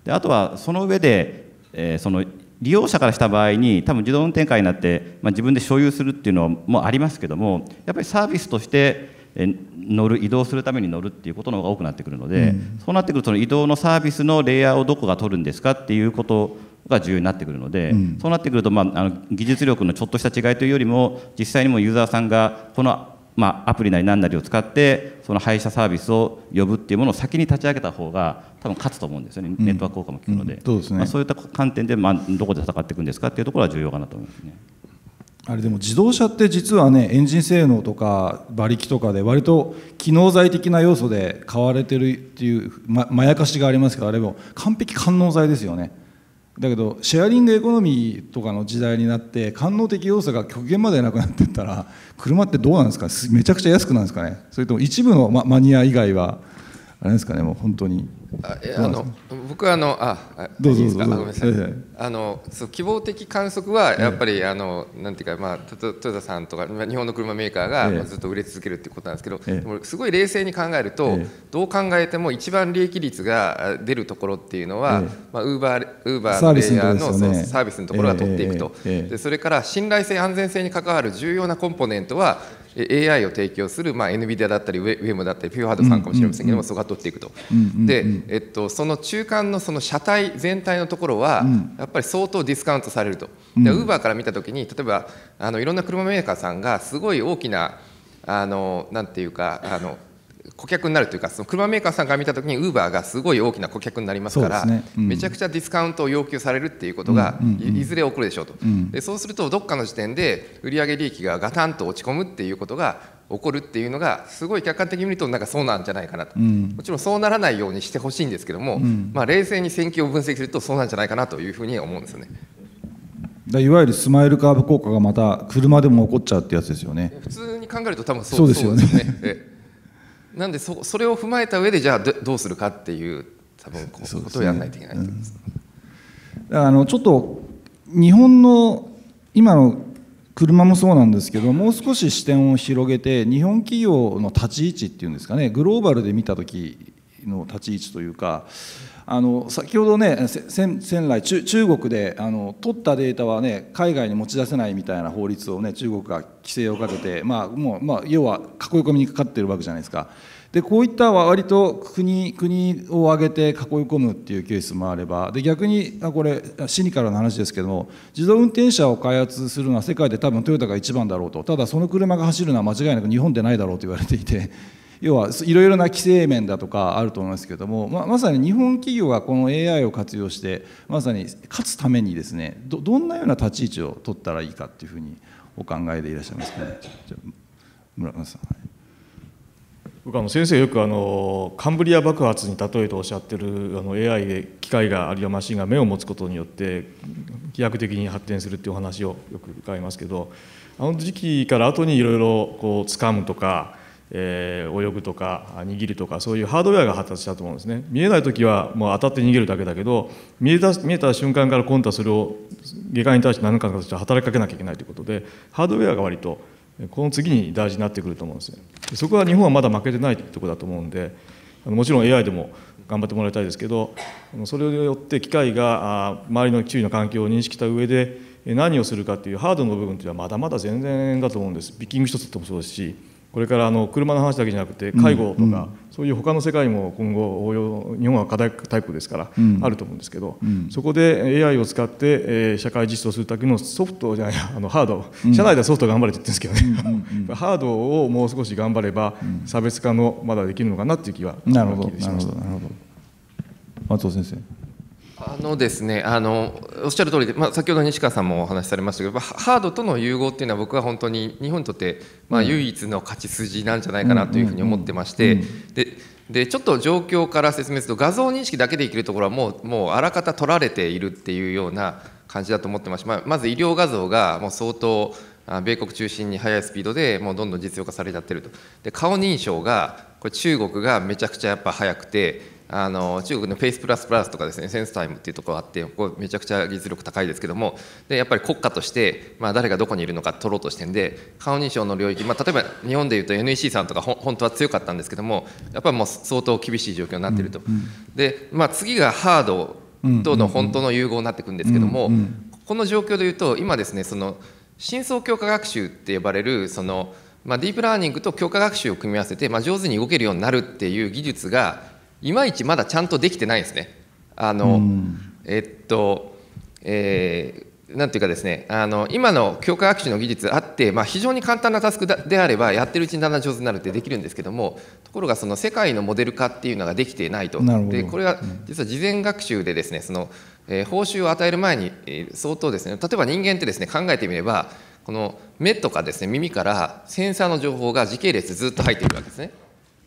であとはその上でえー、その利用者からした場合に多分自動運転会になって、まあ、自分で所有するっていうのもありますけどもやっぱりサービスとして乗る移動するために乗るっていうことの方が多くなってくるので、うん、そうなってくるとその移動のサービスのレイヤーをどこが取るんですかっていうことが重要になってくるので、うん、そうなってくると、まあ、あの技術力のちょっとした違いというよりも実際にもユーザーさんがこのまあ、アプリなり何なりを使ってその配車サービスを呼ぶっていうものを先に立ち上げた方が多分勝つと思うんですよね、ネットワーク効果も効くのでうん、そう、ね、まあ、そういった観点で、まあ、どこで戦っていくんですかっていうところは重要かなと思いますね。あれでも自動車って実はねエンジン性能とか馬力とかで割と機能材的な要素で買われてるっていうままやかしがありますからあれも完璧官能材ですよね。だけどシェアリングエコノミーとかの時代になって官能的要素が極限までなくなっていったら車ってどうなんですかめちゃくちゃ安くなるんですかねそれとも一部のマニア以外はあれですかねもう本当にああの僕はあのあどうぞどうごめんなさい、いあのそう希望的観測はやっぱり、あのなんていうかまあトトヨタさんとか日本の車メーカーが、まあ、ずっと売れ続けるってことなんですけど、すごい冷静に考えると、どう考えても一番利益率が出るところっていうのは、まあウーバーウーバーのレイヤーのサービスのところが取っていくと、でそれから信頼性安全性に関わる重要なコンポーネントは AI を提供する、まあ、NVIDIA だったり WEM だったりフィオハードさんかもしれませんけども、そこが取っていくと、で、えっと、その中間のその車体全体のところは、やっぱり相当ディスカウントされるとウーバーから見た時に例えばあのいろんな車メーカーさんがすごい大きなあのなんていうかあの顧客になるというかその車メーカーさんから見た時にウーバーがすごい大きな顧客になりますから、ねうん、めちゃくちゃディスカウントを要求されるっていうことが、うんうんうん、いずれ起こるでしょうと、うん、でそうするとどっかの時点で売上利益がガタンと落ち込むっていうことが起こるっていうのがすごい客観的に見るとなんかそうなんじゃないかなと、うん、もちろんそうならないようにしてほしいんですけども、まあ、冷静に戦況を分析するとそうなんじゃないかなというふうに思うんですよね。いわゆるスマイルカーブ効果がまた車でも起こっちゃうってやつですよね。普通に考えると多分そうですよね。なんでそそれを踏まえた上でじゃあどうするかっていう多分こう、とをやらないといけないとうん、あのちょっと日本の今の車もそうなんですけどもう少し視点を広げて日本企業の立ち位置っていうんですかねグローバルで見た時の立ち位置というかあの先ほどね先来中国であの取ったデータはね海外に持ち出せないみたいな法律をね中国が規制をかけて、まあもうまあ、要は囲い込みにかかってるわけじゃないですか。でこういった割と国国を挙げて囲い込むっていうケースもあればで逆にこれシニカルな話ですけども自動運転車を開発するのは世界で多分トヨタが一番だろうとただその車が走るのは間違いなく日本でないだろうと言われていて。要はいろいろな規制面だとかあると思いますけれども、まあ、まさに日本企業がこの AI を活用してまさに勝つためにですねどどんなような立ち位置を取ったらいいかっていうふうにお考えでいらっしゃいますかね。村村さん、はい僕あの先生よくあのカンブリア爆発に例えておっしゃってるあの AI で機械があるいはマシンが目を持つことによって飛躍的に発展するっていうお話をよく伺いますけどあの時期から後にいろいろこう掴むとかえー、泳ぐとか握るとかそういうハードウェアが発達したと思うんですね見えない時はもう当たって逃げるだけだけど見えた見えた瞬間から今度はそれを外科に対して何かの形で働きかけなきゃいけないということでハードウェアが割とこの次に大事になってくると思うんですねそこは日本はまだ負けてないというとこだと思うんでもちろん AI でも頑張ってもらいたいですけどそれによって機械が周りの周囲の環境を認識した上で何をするかっていうハードの部分っていうのはまだまだ全然だと思うんですピッキング一つともそうですしこれからあの車の話だけじゃなくて介護とか、うんうん、そういう他の世界も今後応用日本は課題大国ですから、うん、あると思うんですけど、そこで AI を使って、えー、社会実装するだけのソフトじゃない あのハード、社内ではソフト頑張れって言ってるんですけどね、うんうん、ハードをもう少し頑張れば差別化のまだできるのかなっていう気はなるほどなるほど松尾先生あのですねあのおっしゃる通りで、まあ、先ほど西川さんもお話しされましたけどハードとの融合っていうのは僕は本当に日本にとって、まあ、唯一の勝ち筋なんじゃないかなというふうに思ってまして。でちょっと状況から説明すると画像認識だけでいけるところはもうもうあらかた取られているっていうような感じだと思ってまして、ままず医療画像がもう相当米国中心に速いスピードでもうどんどん実用化されちゃってるとで顔認証がこれ中国がめちゃくちゃやっぱ速くてあの中国のフェイスプラスプラスとかですねセンスタイムっていうところがあってこめちゃくちゃ技術力高いですけどもでやっぱり国家として、まあ、誰がどこにいるのか取ろうとしてんで顔認証の領域、まあ、例えば日本でいうと NEC さんとか本当は強かったんですけどもやっぱりもう相当厳しい状況になっていると、うんうん、で、まあ、次がハードとの本当の融合になってくんですけども、うんうん、この状況でいうと今ですねその深層強化学習って呼ばれるその、まあ、ディープラーニングと強化学習を組み合わせて、まあ、上手に動けるようになるっていう技術がいまいちまだちゃんとできてないですね。あの、うん、えっと、えー、なんていうかですねあの今の教科学習の技術あって、まあ、非常に簡単なタスクであればやってるうちにだんだん上手になるってできるんですけどもところがその世界のモデル化っていうのができていないとでこれは実は事前学習でですねその、えー、報酬を与える前に、え相当ですね例えば人間ってですね考えてみればこの目とかですね耳からセンサーの情報が時系列ずっと入ってくるわけですね。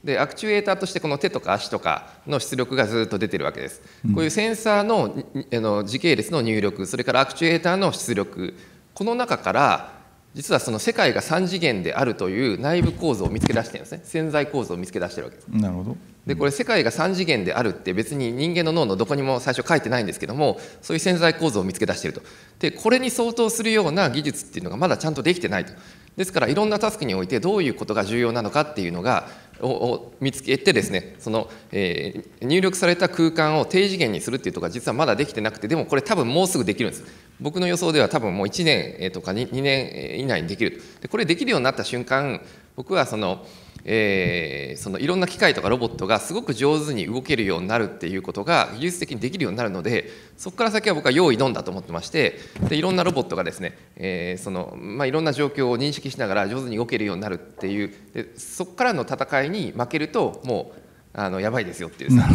でアクチュエーターとしてこの手とか足とかの出力がずっと出てるわけです、うん、こういうセンサーのあの時系列の入力それからアクチュエーターの出力この中から実はその世界が3次元であるという内部構造を見つけ出してるんですね潜在構造を見つけ出してるわけですなるほど、うん、でこれ世界が3次元であるって別に人間の脳のどこにも最初書いてないんですけどもそういう潜在構造を見つけ出してるとでこれに相当するような技術っていうのがまだちゃんとできてないとですからいろんなタスクにおいてどういうことが重要なのかっていうのがを見つけてですねその、えー、入力された空間を低次元にするっていうところが実はまだできてなくてでもこれ多分もうすぐできるんです僕の予想では多分もう1年とか 2, 年以内にできるでこれできるようになった瞬間僕はその、えー、そのいろんな機械とかロボットがすごく上手に動けるようになるっていうことが技術的にできるようになるのでそこから先は僕は用意どんだと思ってましてでいろんなロボットがですね、えー、そのまあ、いろんな状況を認識しながら上手に動けるようになるっていうでそこからの戦いに負けるともうあのやばいですよっていう、ま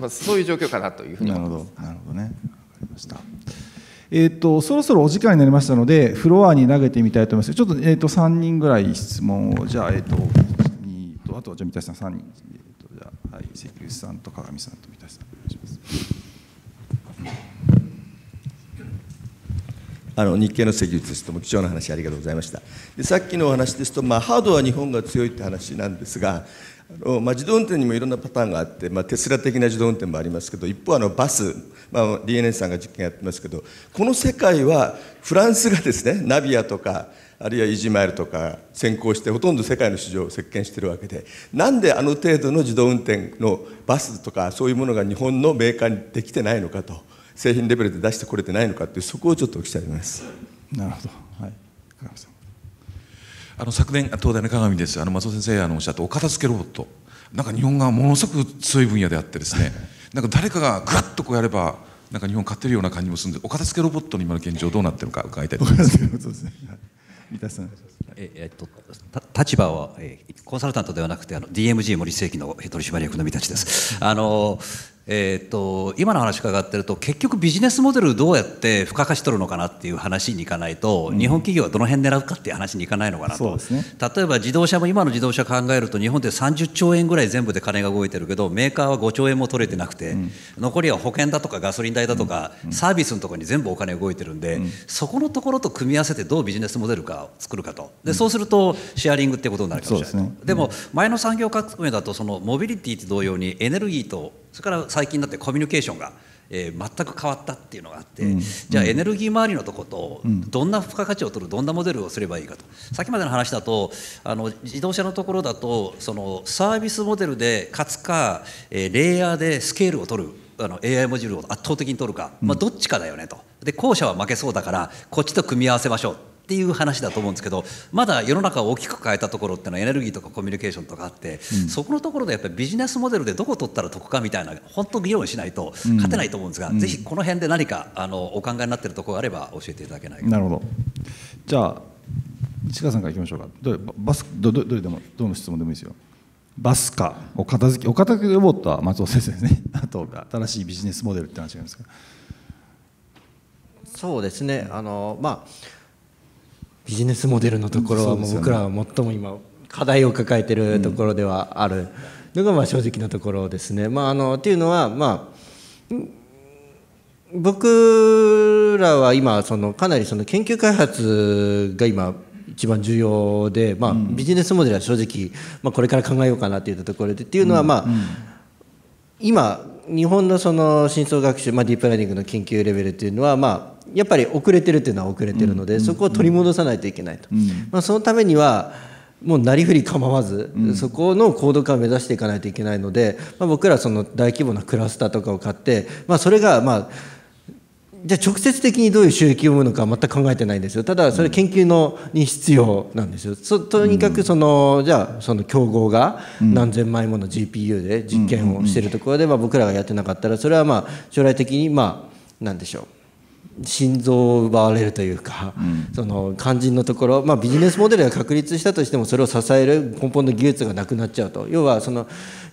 あ、そういう状況かなというふうに思います。なるほどね分かりましたえっと、そろそろお時間になりましたのでフロアに投げてみたいと思いますちょっと,、えっと、三人ぐらい質問をじゃあ、えっと、とあとはじゃ三田さん3人、えー、とじゃあ、はい、関口さんと鏡さんと三田さんお願いしますあの日経の関口ですとも貴重な話ありがとうございましたでさっきのお話ですと、まあ、ハードは日本が強いって話なんですがまあ、自動運転にもいろんなパターンがあって、まあ、テスラ的な自動運転もありますけど一方あのバス、まあ、DNA さんが実験やってますけどこの世界はフランスがですねナビアとかあるいはイジマイルとか先行してほとんど世界の市場を席巻してるわけでなんであの程度の自動運転のバスとかそういうものが日本のメーカーにできてないのかと製品レベルで出してこれてないのかっていうそこをちょっとお聞きしたいと思います。なるほど、はい、あの昨年東大の鏡ですあの松尾先生あのおっしゃったお片付けロボットなんか日本がものすごく強い分野であってですね なんか誰かがぐっとこうやればなんか日本勝ってるような感じもするんでお片付けロボットの今の現状どうなってるのか伺いたいと思います。三田さんええっと、立場は、えコンサルタントではなくてあの DMG 森世紀の取締役の三立です。あのえーと、今の話伺ってると結局ビジネスモデルどうやって付加価値取るのかなっていう話にいかないと、うん、日本企業はどの辺狙うかっていう話にいかないのかなと、ね、例えば自動車も今の自動車考えると日本って30兆円ぐらい全部で金が動いてるけどメーカーは5兆円も取れてなくて、うん、残りは保険だとかガソリン代だとか、うん、サービスのところに全部お金動いてるんで、そこのところと組み合わせてどうビジネスモデルかを作るかとでそうするとシェアリングってことになるかもしれないで、ね,、も前の産業革命だとそのモビリティと同様にエネルギーとそれから最近だってコミュニケーションが、えー、全く変わったっていうのがあって、うん、じゃあエネルギー周りのとこと、どんな付加価値を取るどんなモデルをすればいいかとさっきまでの話だとあの自動車のところだとそのサービスモデルで勝つか、えー、レイヤーでスケールを取るあの AI モジュールを圧倒的に取るか、まあ、どっちかだよねと。で後者は負けそうだからこっちと組み合わせましょうっていう話だと思うんですけどまだ世の中を大きく変えたところっていうのはエネルギーとかコミュニケーションとかあって、うん、そこのところでやっぱりビジネスモデルでどこ取ったら得かみたいな本当議論しないと勝てないと思うんですが、うん、ぜひこの辺で何かあのお考えになってるところがあれば教えていただけないかなるほどじゃあ市川さんからいきましょうかどバスどどどれでもどの質問でもいいですよバスカお片付けお片付けロボットは松尾先生ですね あと新しいビジネスモデルって話がありますかそうですねあのまあビジネスモデルのところはもう僕らは最も今課題を抱えてるところではあるのがまあ正直なところですね。まあ、あのっていうのは、まあ、僕らは今そのかなりその研究開発が今一番重要で、まあ、ビジネスモデルは正直、まあ、これから考えようかなといったところでっていうのは、まあ今日本のその深層学習、まあ、ディープラーニングの研究レベルというのは、まあ、やっぱり遅れてるっていうのは遅れてるので、そこを取り戻さないといけないと、まあ、そのためにはもうなりふり構わず、そこの高度化を目指していかないといけないので、まあ、僕らその大規模なクラスターとかを買って、まあ、それがまあじゃあ直接的にどういう収益を生むのか全く考えてないんですよただそれ研究のに必要なんですよとにかくそのじゃあその競合が何千枚もの GPU で実験をしてるところで、まあ、僕らがやってなかったらそれはまあ将来的にまあ何でしょう心臓を奪われるというか、うん、その肝心のところ、まあ、ビジネスモデルが確立したとしてもそれを支える根本の技術がなくなっちゃうと要はその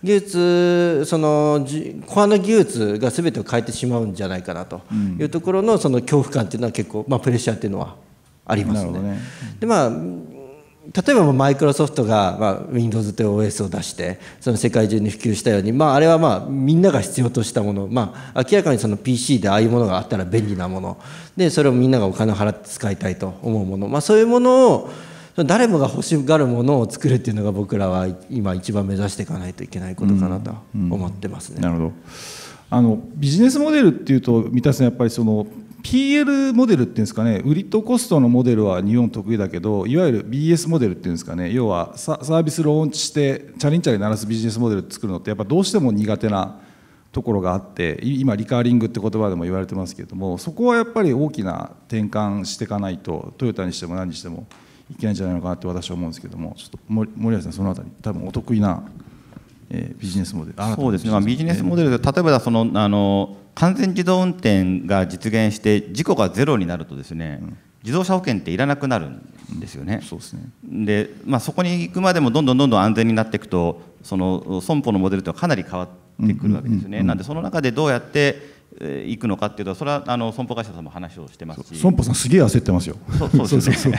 技術そのコアの技術が全てを変えてしまうんじゃないかなというところのその恐怖感っていうのは結構、まあ、プレッシャーっていうのはありますね。ねでまあ例えばマイクロソフトが、まあ、Windows という OS を出してその世界中に普及したように、まあ、あれは、まあ、みんなが必要としたもの、まあ、明らかにその PC でああいうものがあったら便利なものでそれをみんながお金を払って使いたいと思うもの、まあ、そういうものを誰もが欲しがるものを作るっていうのが僕らは今一番目指していかないといけないことかなと思ってますね。うんうん、なるほどあのビジネスモデルっていうと三田さんやっぱりその PL モデルっていうんですかね売りとコストのモデルは日本得意だけどいわゆる BS モデルっていうんですかね要はサービスローンチしてチャリンチャリ鳴らすビジネスモデル作るのってやっぱどうしても苦手なところがあって今リカーリングって言葉でも言われてますけれどもそこはやっぱり大きな転換していかないとトヨタにしても何にしてもいけないんじゃないのかなって私は思うんですけどもちょっと森谷さんその辺り多分お得意なえー、ビジネスモデルそうですね、まあ、ビジネスモデルで例えばそのあの完全自動運転が実現して事故がゼロになるとですね、うん、自動車保険っていらなくなるんですよね。うん、そうですねで、まあ、そこに行くまでもどんどんどんどん安全になっていくとその損保のモデルとはかなり変わってくるわけですね。なんでその中でどうやって行くのかっていうとそれはあの損保会社さんも話をしてますし損保さんすげえ焦ってますよ。そうそうそうそう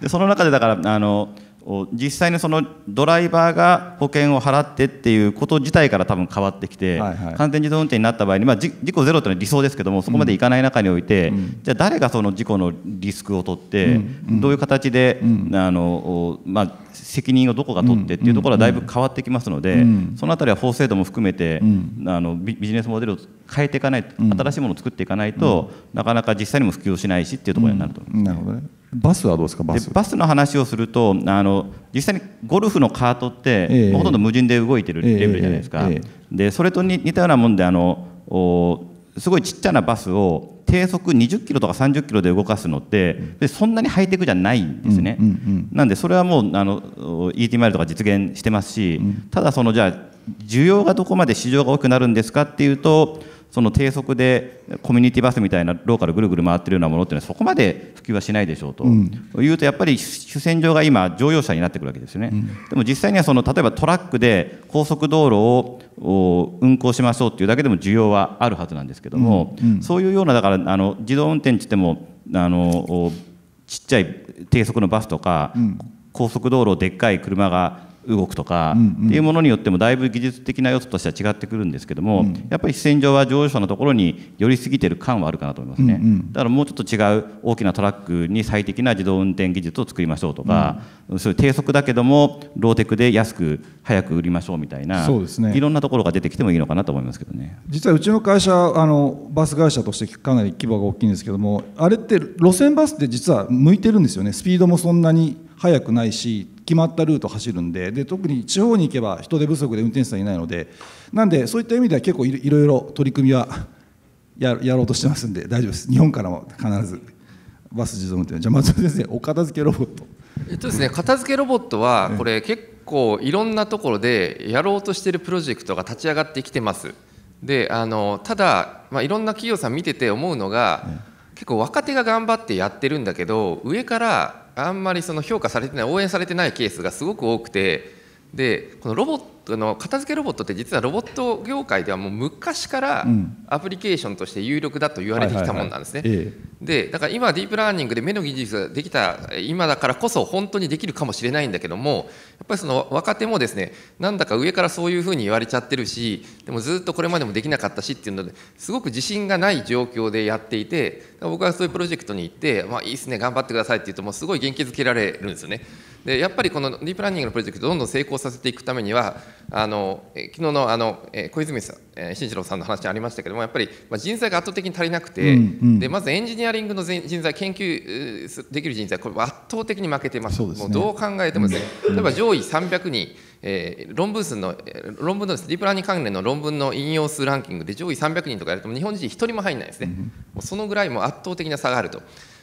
でその中でだからあの実際にそのドライバーが保険を払ってっていうこと自体から多分変わってきて、はいはい、完全自動運転になった場合に、まあ、事故ゼロというのは理想ですけどもそこまでいかない中において、うん、じゃあ誰がその事故のリスクを取って、うん、どういう形で、うん、あのまあ、責任をどこが取ってっていうところはだいぶ変わってきますので、その辺りは法制度も含めて、あのビジネスモデルを変えていかないと、新しいものを作っていかないと、なかなか実際にも普及しないしっていうところになると思います、ね、なるほどねバスはどうですかバスバスの話をするとあの実際にゴルフのカートって、えー、ほとんど無人で動いてるレベルじゃないですか、えーえー、でそれと似たようなもんであのおすごいちっちゃなバスを低速20キロとか30キロで動かすのって、うん、そんなにハイテクじゃないんですね、うんうんうん、なんでそれはもうあの ETMR とか実現してますし、うん、ただそのじゃあ需要がどこまで市場が多くなるんですかっていうとその低速でコミュニティバスみたいなローカルぐるぐる回ってるようなものっていうのはそこまで普及はしないでしょうと、うん、いうとやっぱり主戦場が今乗用車になってくるわけですよね、うん、でも実際にはその例えばトラックで高速道路を運行しましょうっていうだけでも需要はあるはずなんですけども、うん、そういうようなだからあの自動運転ってってもあのちっちゃい低速のバスとか、高速道路でっかい車が動くとかっていうものによってもだいぶ技術的な要素としては違ってくるんですけども、やっぱり戦場は乗用車のところに寄りすぎてる感はあるかなと思いますね、だからもうちょっと違う大きなトラックに最適な自動運転技術を作りましょうとか、そういう低速だけどもローテクで安く早く売りましょうみたいなそうです、ね、いろんなところが出てきてもいいのかなと思いますけどね実はうちの会社あのバス会社としてかなり規模が大きいんですけどもあれって路線バスって実は向いてるんですよねスピードもそんなに速くないし決まったルート走るんでで特に地方に行けば人手不足で運転手さんいないのでなんでそういった意味では結構いろいろ取り組みはややろうとしてますんで大丈夫です日本からも必ずバス自動運転じゃあ松本先生お片付けロボットえっとですね片付けロボットはこれ結構いろんなところでやろうとしてるプロジェクトが立ち上がってきてますであのただ、まあ、いろんな企業さん見てて思うのが、結構若手が頑張ってやってるんだけど上からあんまりその評価されてない応援されてないケースがすごく多くてでこのロボットあの片付けロボットって実はロボット業界ではもう昔からアプリケーションとして有力だと言われてきたもんなんですね。でだから今ディープラーニングで目の技術ができた今だからこそ本当にできるかもしれないんだけどもやっぱりその若手もですねなんだか上からそういうふうに言われちゃってるしでもずっとこれまでもできなかったしっていうのですごく自信がない状況でやっていて僕はそういうプロジェクトに行って、まあ、いいっすね頑張ってくださいって言うともうすごい元気づけられるんですよね。でやっぱりこのディープラーニングのプロジェクトをどんどん成功させていくためにはあの昨日のあの小泉さん、え慎次郎さんの話ありましたけどもやっぱり人材が圧倒的に足りなくて、うんうん、でまずエンジニアリングの人材研究できる人材これ圧倒的に負けてます、ね、もうどう考えてもですね、うん、例えば上位300人えー、論文数の論文のディープラーニング関連の論文の引用数ランキングで上位300人とかやると日本人1人も入らないですね、うん、そのぐらいも圧倒的な差があると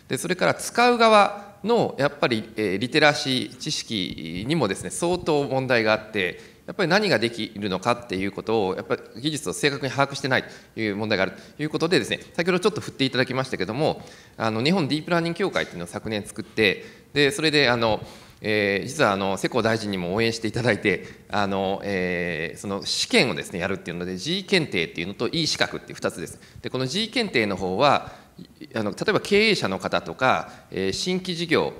でそれから使う側のやっぱり、えリテラシー知識にもですね相当問題があってやっぱり何ができるのかっていうことをやっぱり技術を正確に把握してないという問題があるということでですね先ほどちょっと振っていただきましたけどもあの日本ディープラーニング協会っていうのを昨年作ってでそれであのえー、実はあの世耕大臣にも応援していただいてあの、えー、その試験をですねやるっていうので G 検定っていうのと E 資格っていう2つですでこの G 検定の方はあの例えば経営者の方とか、え新規事業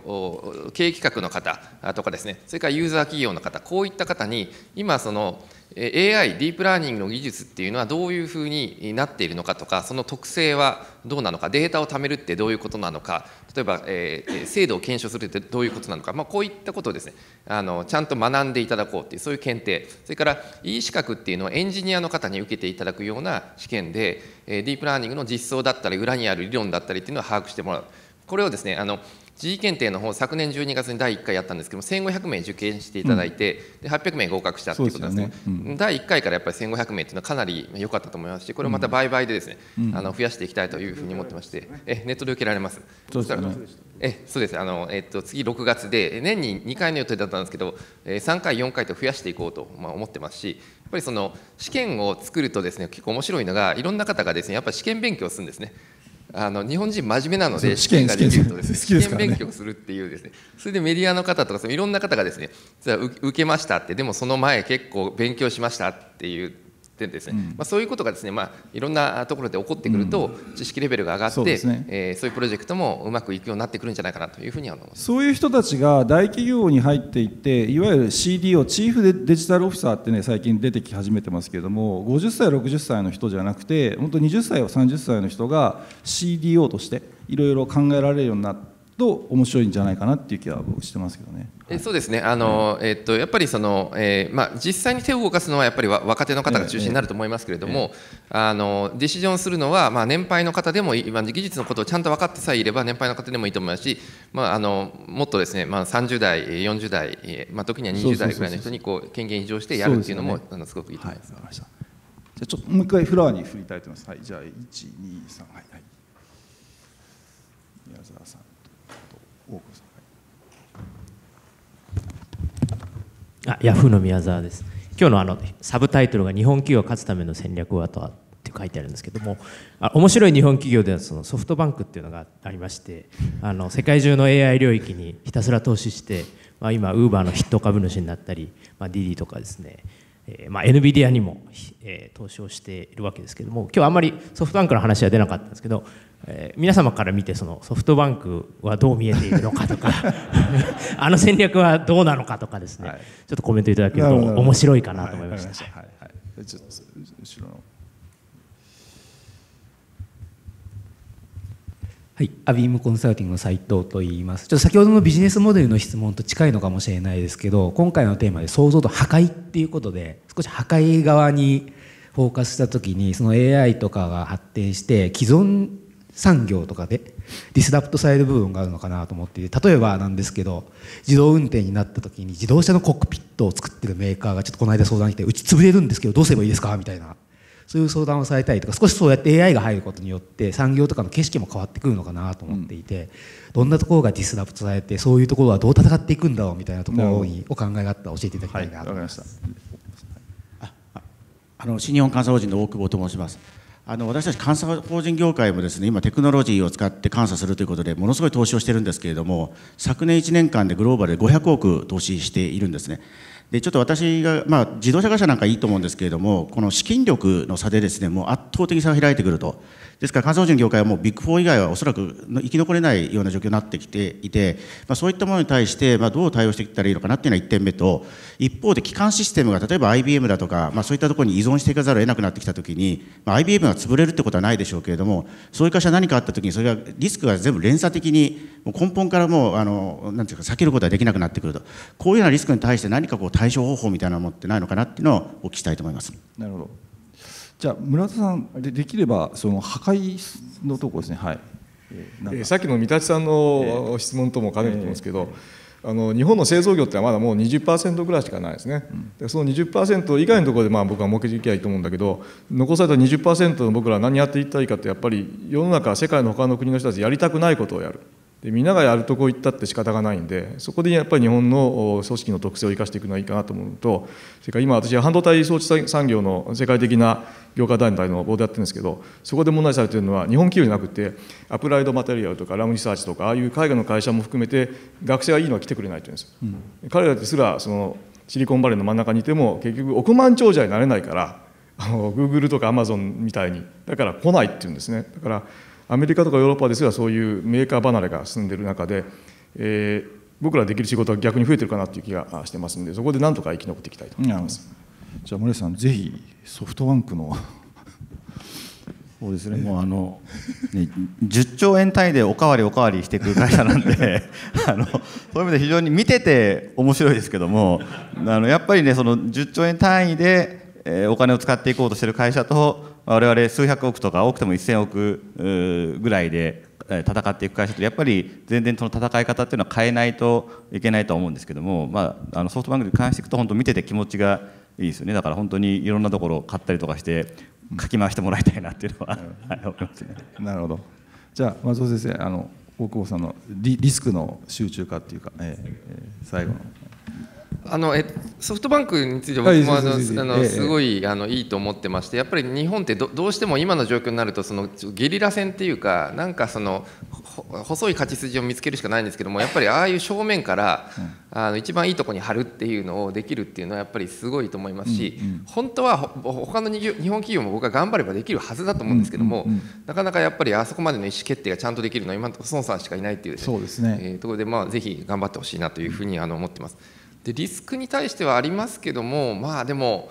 経営企画の方とかですねそれからユーザー企業の方こういった方に今その、AI ディープラーニングの技術っていうのはどういうふうになっているのかとかその特性はどうなのかデータを貯めるってどういうことなのか例えば、えー、制度を検証するってどういうことなのか、まあ、こういったことをですねあのちゃんと学んでいただこうっていうそういう検定それから E 資格っていうのはエンジニアの方に受けていただくような試験で、えディープラーニングの実装だったり裏にある理論だったりっていうのを把握してもらう。これをですねあの G 検定の方昨年12月に第1回やったんですけども1500名受験していただいて、うん、で800名合格したっていうことなんですね、うん、第1回からやっぱり1500名というのはかなり良かったと思いますしこれをまた倍々でですね、うん、あの増やしていきたいというふうに思ってまして、うん、えネットで受けられます。そうですねえそうですあの、えっと、次6月で年に2回の予定だったんですけど、え3回4回と増やしていこうと、まあ、思ってますしやっぱりその試験を作るとですね結構面白いのがいろんな方がですねやっぱり試験勉強するんですねあの日本人真面目なので試験ができるとです、ね、試験勉強するっていうですねそれでメディアの方とかそのいろんな方がですね受けましたってでもその前結構勉強しましたっていうでですね、うん、まあ、そういうことがですね、まあ、いろんなところで起こってくると、知識レベルが上がって、そう、えそういうプロジェクトもうまくいくようになってくるんじゃないかなというふうには思いますそういう人たちが大企業に入っていっていわゆる CDO チーフデジタルオフィサーってね最近出てき始めてますけれども50歳60歳の人じゃなくて本当20歳30歳の人が CDO としていろいろ考えられるようになると面白いんじゃないかなっていう気は僕してますけどね。えそうですねあの、うん、えっと、やっぱりその、えー、まあ、実際に手を動かすのはやっぱり若手の方が中心になると思いますけれども、えーえー、あのディシジョンするのは、まあ、年配の方でも今技術のことをちゃんと分かってさえいれば年配の方でもいいと思いますし、まあ、あのもっとですね、まあ、30代40代、まあ、時には20代ぐらいの人にこう権限移譲してやるっていうのも、ね、あのすごくいいと思います。はい、まじゃちょっともう一回フラワーに振りたいと思います。はい、じゃあ1、2、3、はい、はい。宮沢さんと大久保さん。あヤフーの宮沢です今日のあのサブタイトルが「日本企業が勝つための戦略は?」とはって書いてあるんですけどもあ面白い日本企業ではそのソフトバンクっていうのがありましてあの世界中の AI 領域にひたすら投資して、まあ、今ウーバーの筆頭株主になったり、まあ、d とかですねえーまあ、ィアにも、えー、投資をしているわけですけれども今日はあんまりソフトバンクの話は出なかったんですけど、えー、皆様から見てそのソフトバンクはどう見えているのかとか あの戦略はどうなのかとかですね、はい、ちょっとコメントいただけると面白いかなと思いました。はいはいはい、後ろのはい、アビームコンサルティングの斉藤と言います。ちょっと先ほどのビジネスモデルの質問と近いのかもしれないですけど、今回のテーマで創造と破壊っていうことで、少し破壊側にフォーカスした時に、その AI とかが発展して、既存産業とかでディスラプトされる部分があるのかなと思っていて、例えばなんですけど、自動運転になった時に自動車のコックピットを作ってるメーカーがちょっとこの間相談に来て、うち潰れるんですけどどうすればいいですかみたいなそういう相談をされたりとか少しそうやって AI が入ることによって産業とかの景色も変わってくるのかなと思っていて、うん、どんなところがディスラプトされてそういうところはどう戦っていくんだろうみたいなところにお考えがあったら教えていただきたいなと思います。はい、あの新日本監査法人の大久保と申します。あの私たち監査法人業界もですね今テクノロジーを使って監査するということでものすごい投資をしてるんですけれども昨年1年間でグローバルで500億投資しているんですねでちょっと私が、まあ、自動車会社なんかいいと思うんですけれどもこの資金力の差でですねもう圧倒的差が開いてくるとですから、乾燥樹の業界はもうビッグ4以外はおそらく生き残れないような状況になってきていて、まあ、そういったものに対して、まあ、どう対応していったらいいのかなっていうのは1点目と、一方で基幹システムが例えば IBM だとか、まあ、そういったところに依存していかざるを得なくなってきたときに、まあ、IBM が潰れるってことはないでしょうけれども、そういう会社何かあったときに、それがリスクが全部連鎖的に、根本からもう、あのなんていうか、避けることはできなくなってくると、こういうようなリスクに対して何かこう対処方法みたいなの持ってないのかなっていうのをお聞きしたいと思います。なるほどじゃあ村田さんでできればその破壊のとこですねはい、えさっきの三立さんの質問とも兼ねてますけど、あの日本の製造業ってはまだもう20%ぐらいしかないですね、で、うん、その20%以外のところでまあ僕は儲けていいいと思うんだけど残された20%の僕らは何やっていったらいいかってやっぱり世の中世界の他の国の人たちやりたくないことをやるでみんながやるとこ行ったって仕方がないんでそこでやっぱり日本の組織の特性を生かしていくのはいいかなと思うとそれから今私は半導体装置産業の世界的な業界団体のボードやってるんですけどそこで問題されてるのは日本企業じゃなくてアプライドマテリアルとかラムリサーチとかああいう海外の会社も含めて学生がいいのは来てくれないというんですうん、彼らですらそのシリコンバレーの真ん中にいても結局億万長者になれないからあのグルとかアマゾンみたいにだから来ないっていうんですねだからアメリカとかヨーロッパですらそういうメーカー離れが進んでいる中で、えー、僕らできる仕事は逆に増えてるかなっていう気がしてますんでそこでなんとか生き残っていきたいと思います。じゃあ森さんぜひソフトバンクのそうですね、もうあの、10兆円単位でおかわりおかわりしていく会社なんで あのそういう意味で非常に見てて面白いですけどもあのやっぱりねその10兆円単位で、えー、お金を使っていこうとしてる会社と我々数百億とか多くても1000億ぐらいで戦っていく会社とやっぱり全然その戦い方っていうのは変えないといけないと思うんですけども、まあ、あのソフトバンクに関していくと本当見てて気持ちがいいですよねだから本当にいろんなところを買ったりとかしてかき回してもらいたいなっていうのは、うん、思いますね。なるほどじゃあ松尾先生あの大久保さんのリリスクの集中化っていうか、えー、えー、最後の。あのえソフトバンクについて僕もあのすごいあのいいと思ってましてやっぱり日本ってどうしても今の状況になるとそのゲリラ戦っていうかなんかその細い勝ち筋を見つけるしかないんですけどもやっぱりああいう正面からあの一番いいとこに貼るっていうのをできるっていうのはやっぱりすごいと思いますし本当は他の日本企業も僕は頑張ればできるはずだと思うんですけどもなかなかやっぱりあそこまでの意思決定がちゃんとできるのは今のところ孫さんしかいないっていうそうですねえところでまあぜひ頑張ってほしいなというふうにあの思ってます。でリスクに対してはありますけどもまあでも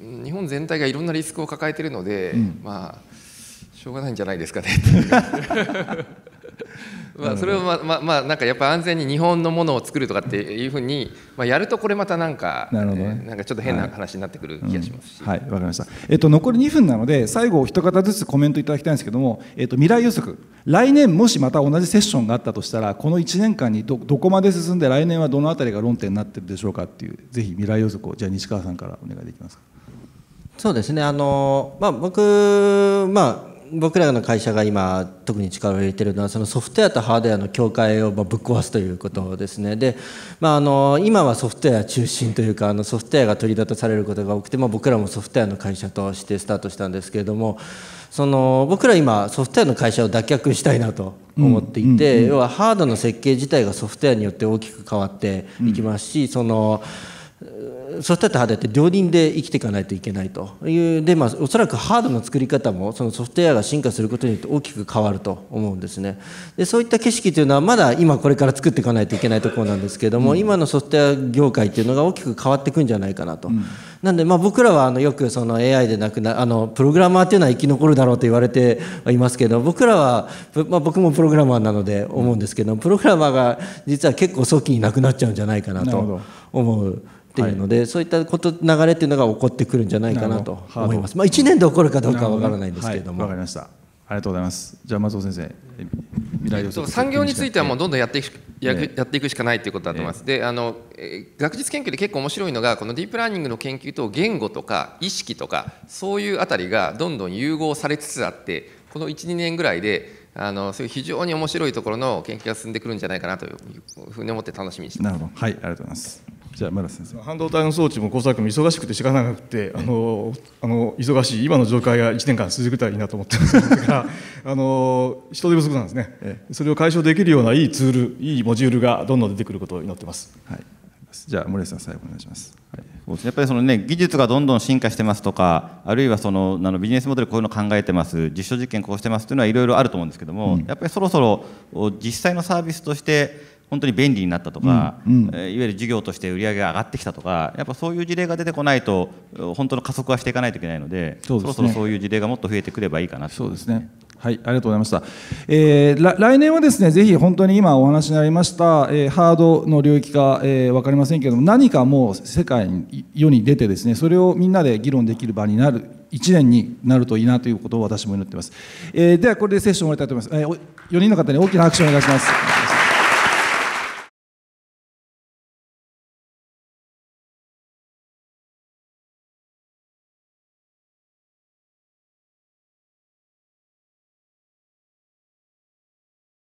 日本全体がいろんなリスクを抱えているので、うん、まあしょうがないんじゃないですかね まあそれをまままあなんかやっぱ安全に日本のものを作るとかっていうふうに、まあ、やるとこれまたなんかなるほど、ね、なんかちょっと変な話になってくる気がしますし、はい、うんはい、わ、かりました、えっと、残り2分なので最後一方ずつコメントいただきたいんですけども、えっと、未来予測来年もしまた同じセッションがあったとしたらこの1年間にどどこまで進んで来年はどのあたりが論点になってるでしょうかっていうぜひ未来予測をじゃあ西川さんからお願いできますかそうですねあの、まあ、僕、まあ僕らの会社が今特に力を入れてるのはそのソフトウェアとハードウェアの境界をまぶっ壊すということですねで、まあ、あの今はソフトウェア中心というかあのソフトウェアが取り立たされることが多くて、まあ、僕らもソフトウェアの会社としてスタートしたんですけれどもその僕ら今ソフトウェアの会社を脱却したいなと思っていて、要はハードの設計自体がソフトウェアによって大きく変わっていきますし、その。そうしたら肌って両輪で生きていかないといけないというで、まあ、おそらくハードの作り方もそのソフトウェアが進化することによって大きく変わると思うんですねでそういった景色というのはまだ今これから作っていかないといけないところなんですけども、うん、今のソフトウェア業界というのが大きく変わっていくんじゃないかなと、うん、なんでまあ僕らはあのよくその AI でなくなあのプログラマーというのは生き残るだろうと言われていますけど僕らは、まあ、僕もプログラマーなので思うんですけどプログラマーが実は結構早期になくなっちゃうんじゃないかなと思う。ていうので、はい、そういったこと流れっていうのが起こってくるんじゃないかなと思います。まあ1年で起こるかどうかはわからないんですけれども。わ、はい、かりました。ありがとうございます。じゃあ松尾先生、未来予測産業についてはもうどんどんやっていく、ややっていくしかないということだと思います。で、あの学術研究で結構面白いのがこのディープラーニングの研究と言語とか意識とかそういうあたりがどんどん融合されつつあって、この1、2年ぐらいであのそういう非常に面白いところの研究が進んでくるんじゃないかなというふうに思って楽しみにしてます。はい、ありがとうございます。じゃあ、村先生。半導体の装置も工作も忙しくて仕方なくて、あの、あの、忙しい、今の状態が1年間続けたらいいなと思ってますが、あの、人手不足なんですね。それを解消できるようないいツール、いいモジュールがどんどん出てくることを祈ってます。はい。じゃあ森さん最後お願いします。はい、やっぱりそのね技術がどんどん進化してますとか、あるいはそのあのビジネスモデルこういうの考えてます、実証実験こうしてますというのはいろいろあると思うんですけども、うん、やっぱりそろそろ実際のサービスとして本当に便利になったとか、うんうん、いわゆる事業として売り上げが上がってきたとかやっぱそういう事例が出てこないと本当の加速はしていかないといけないのでそで、ね、そろそろそういう事例がもっと増えてくればいいかなと、そうですねはい、ありがとうございました。えー、来年はですね、ぜひ本当に今お話にありました、えー、ハードの領域か、えー、分かりませんけれども、何かもう世界に、世に出てですね、それをみんなで議論できる場になる、1年になるといいなということを私も祈っています。えー、では、これでセッションを終わりたいと思います。えー、4人の方に大きな拍手をお願いします。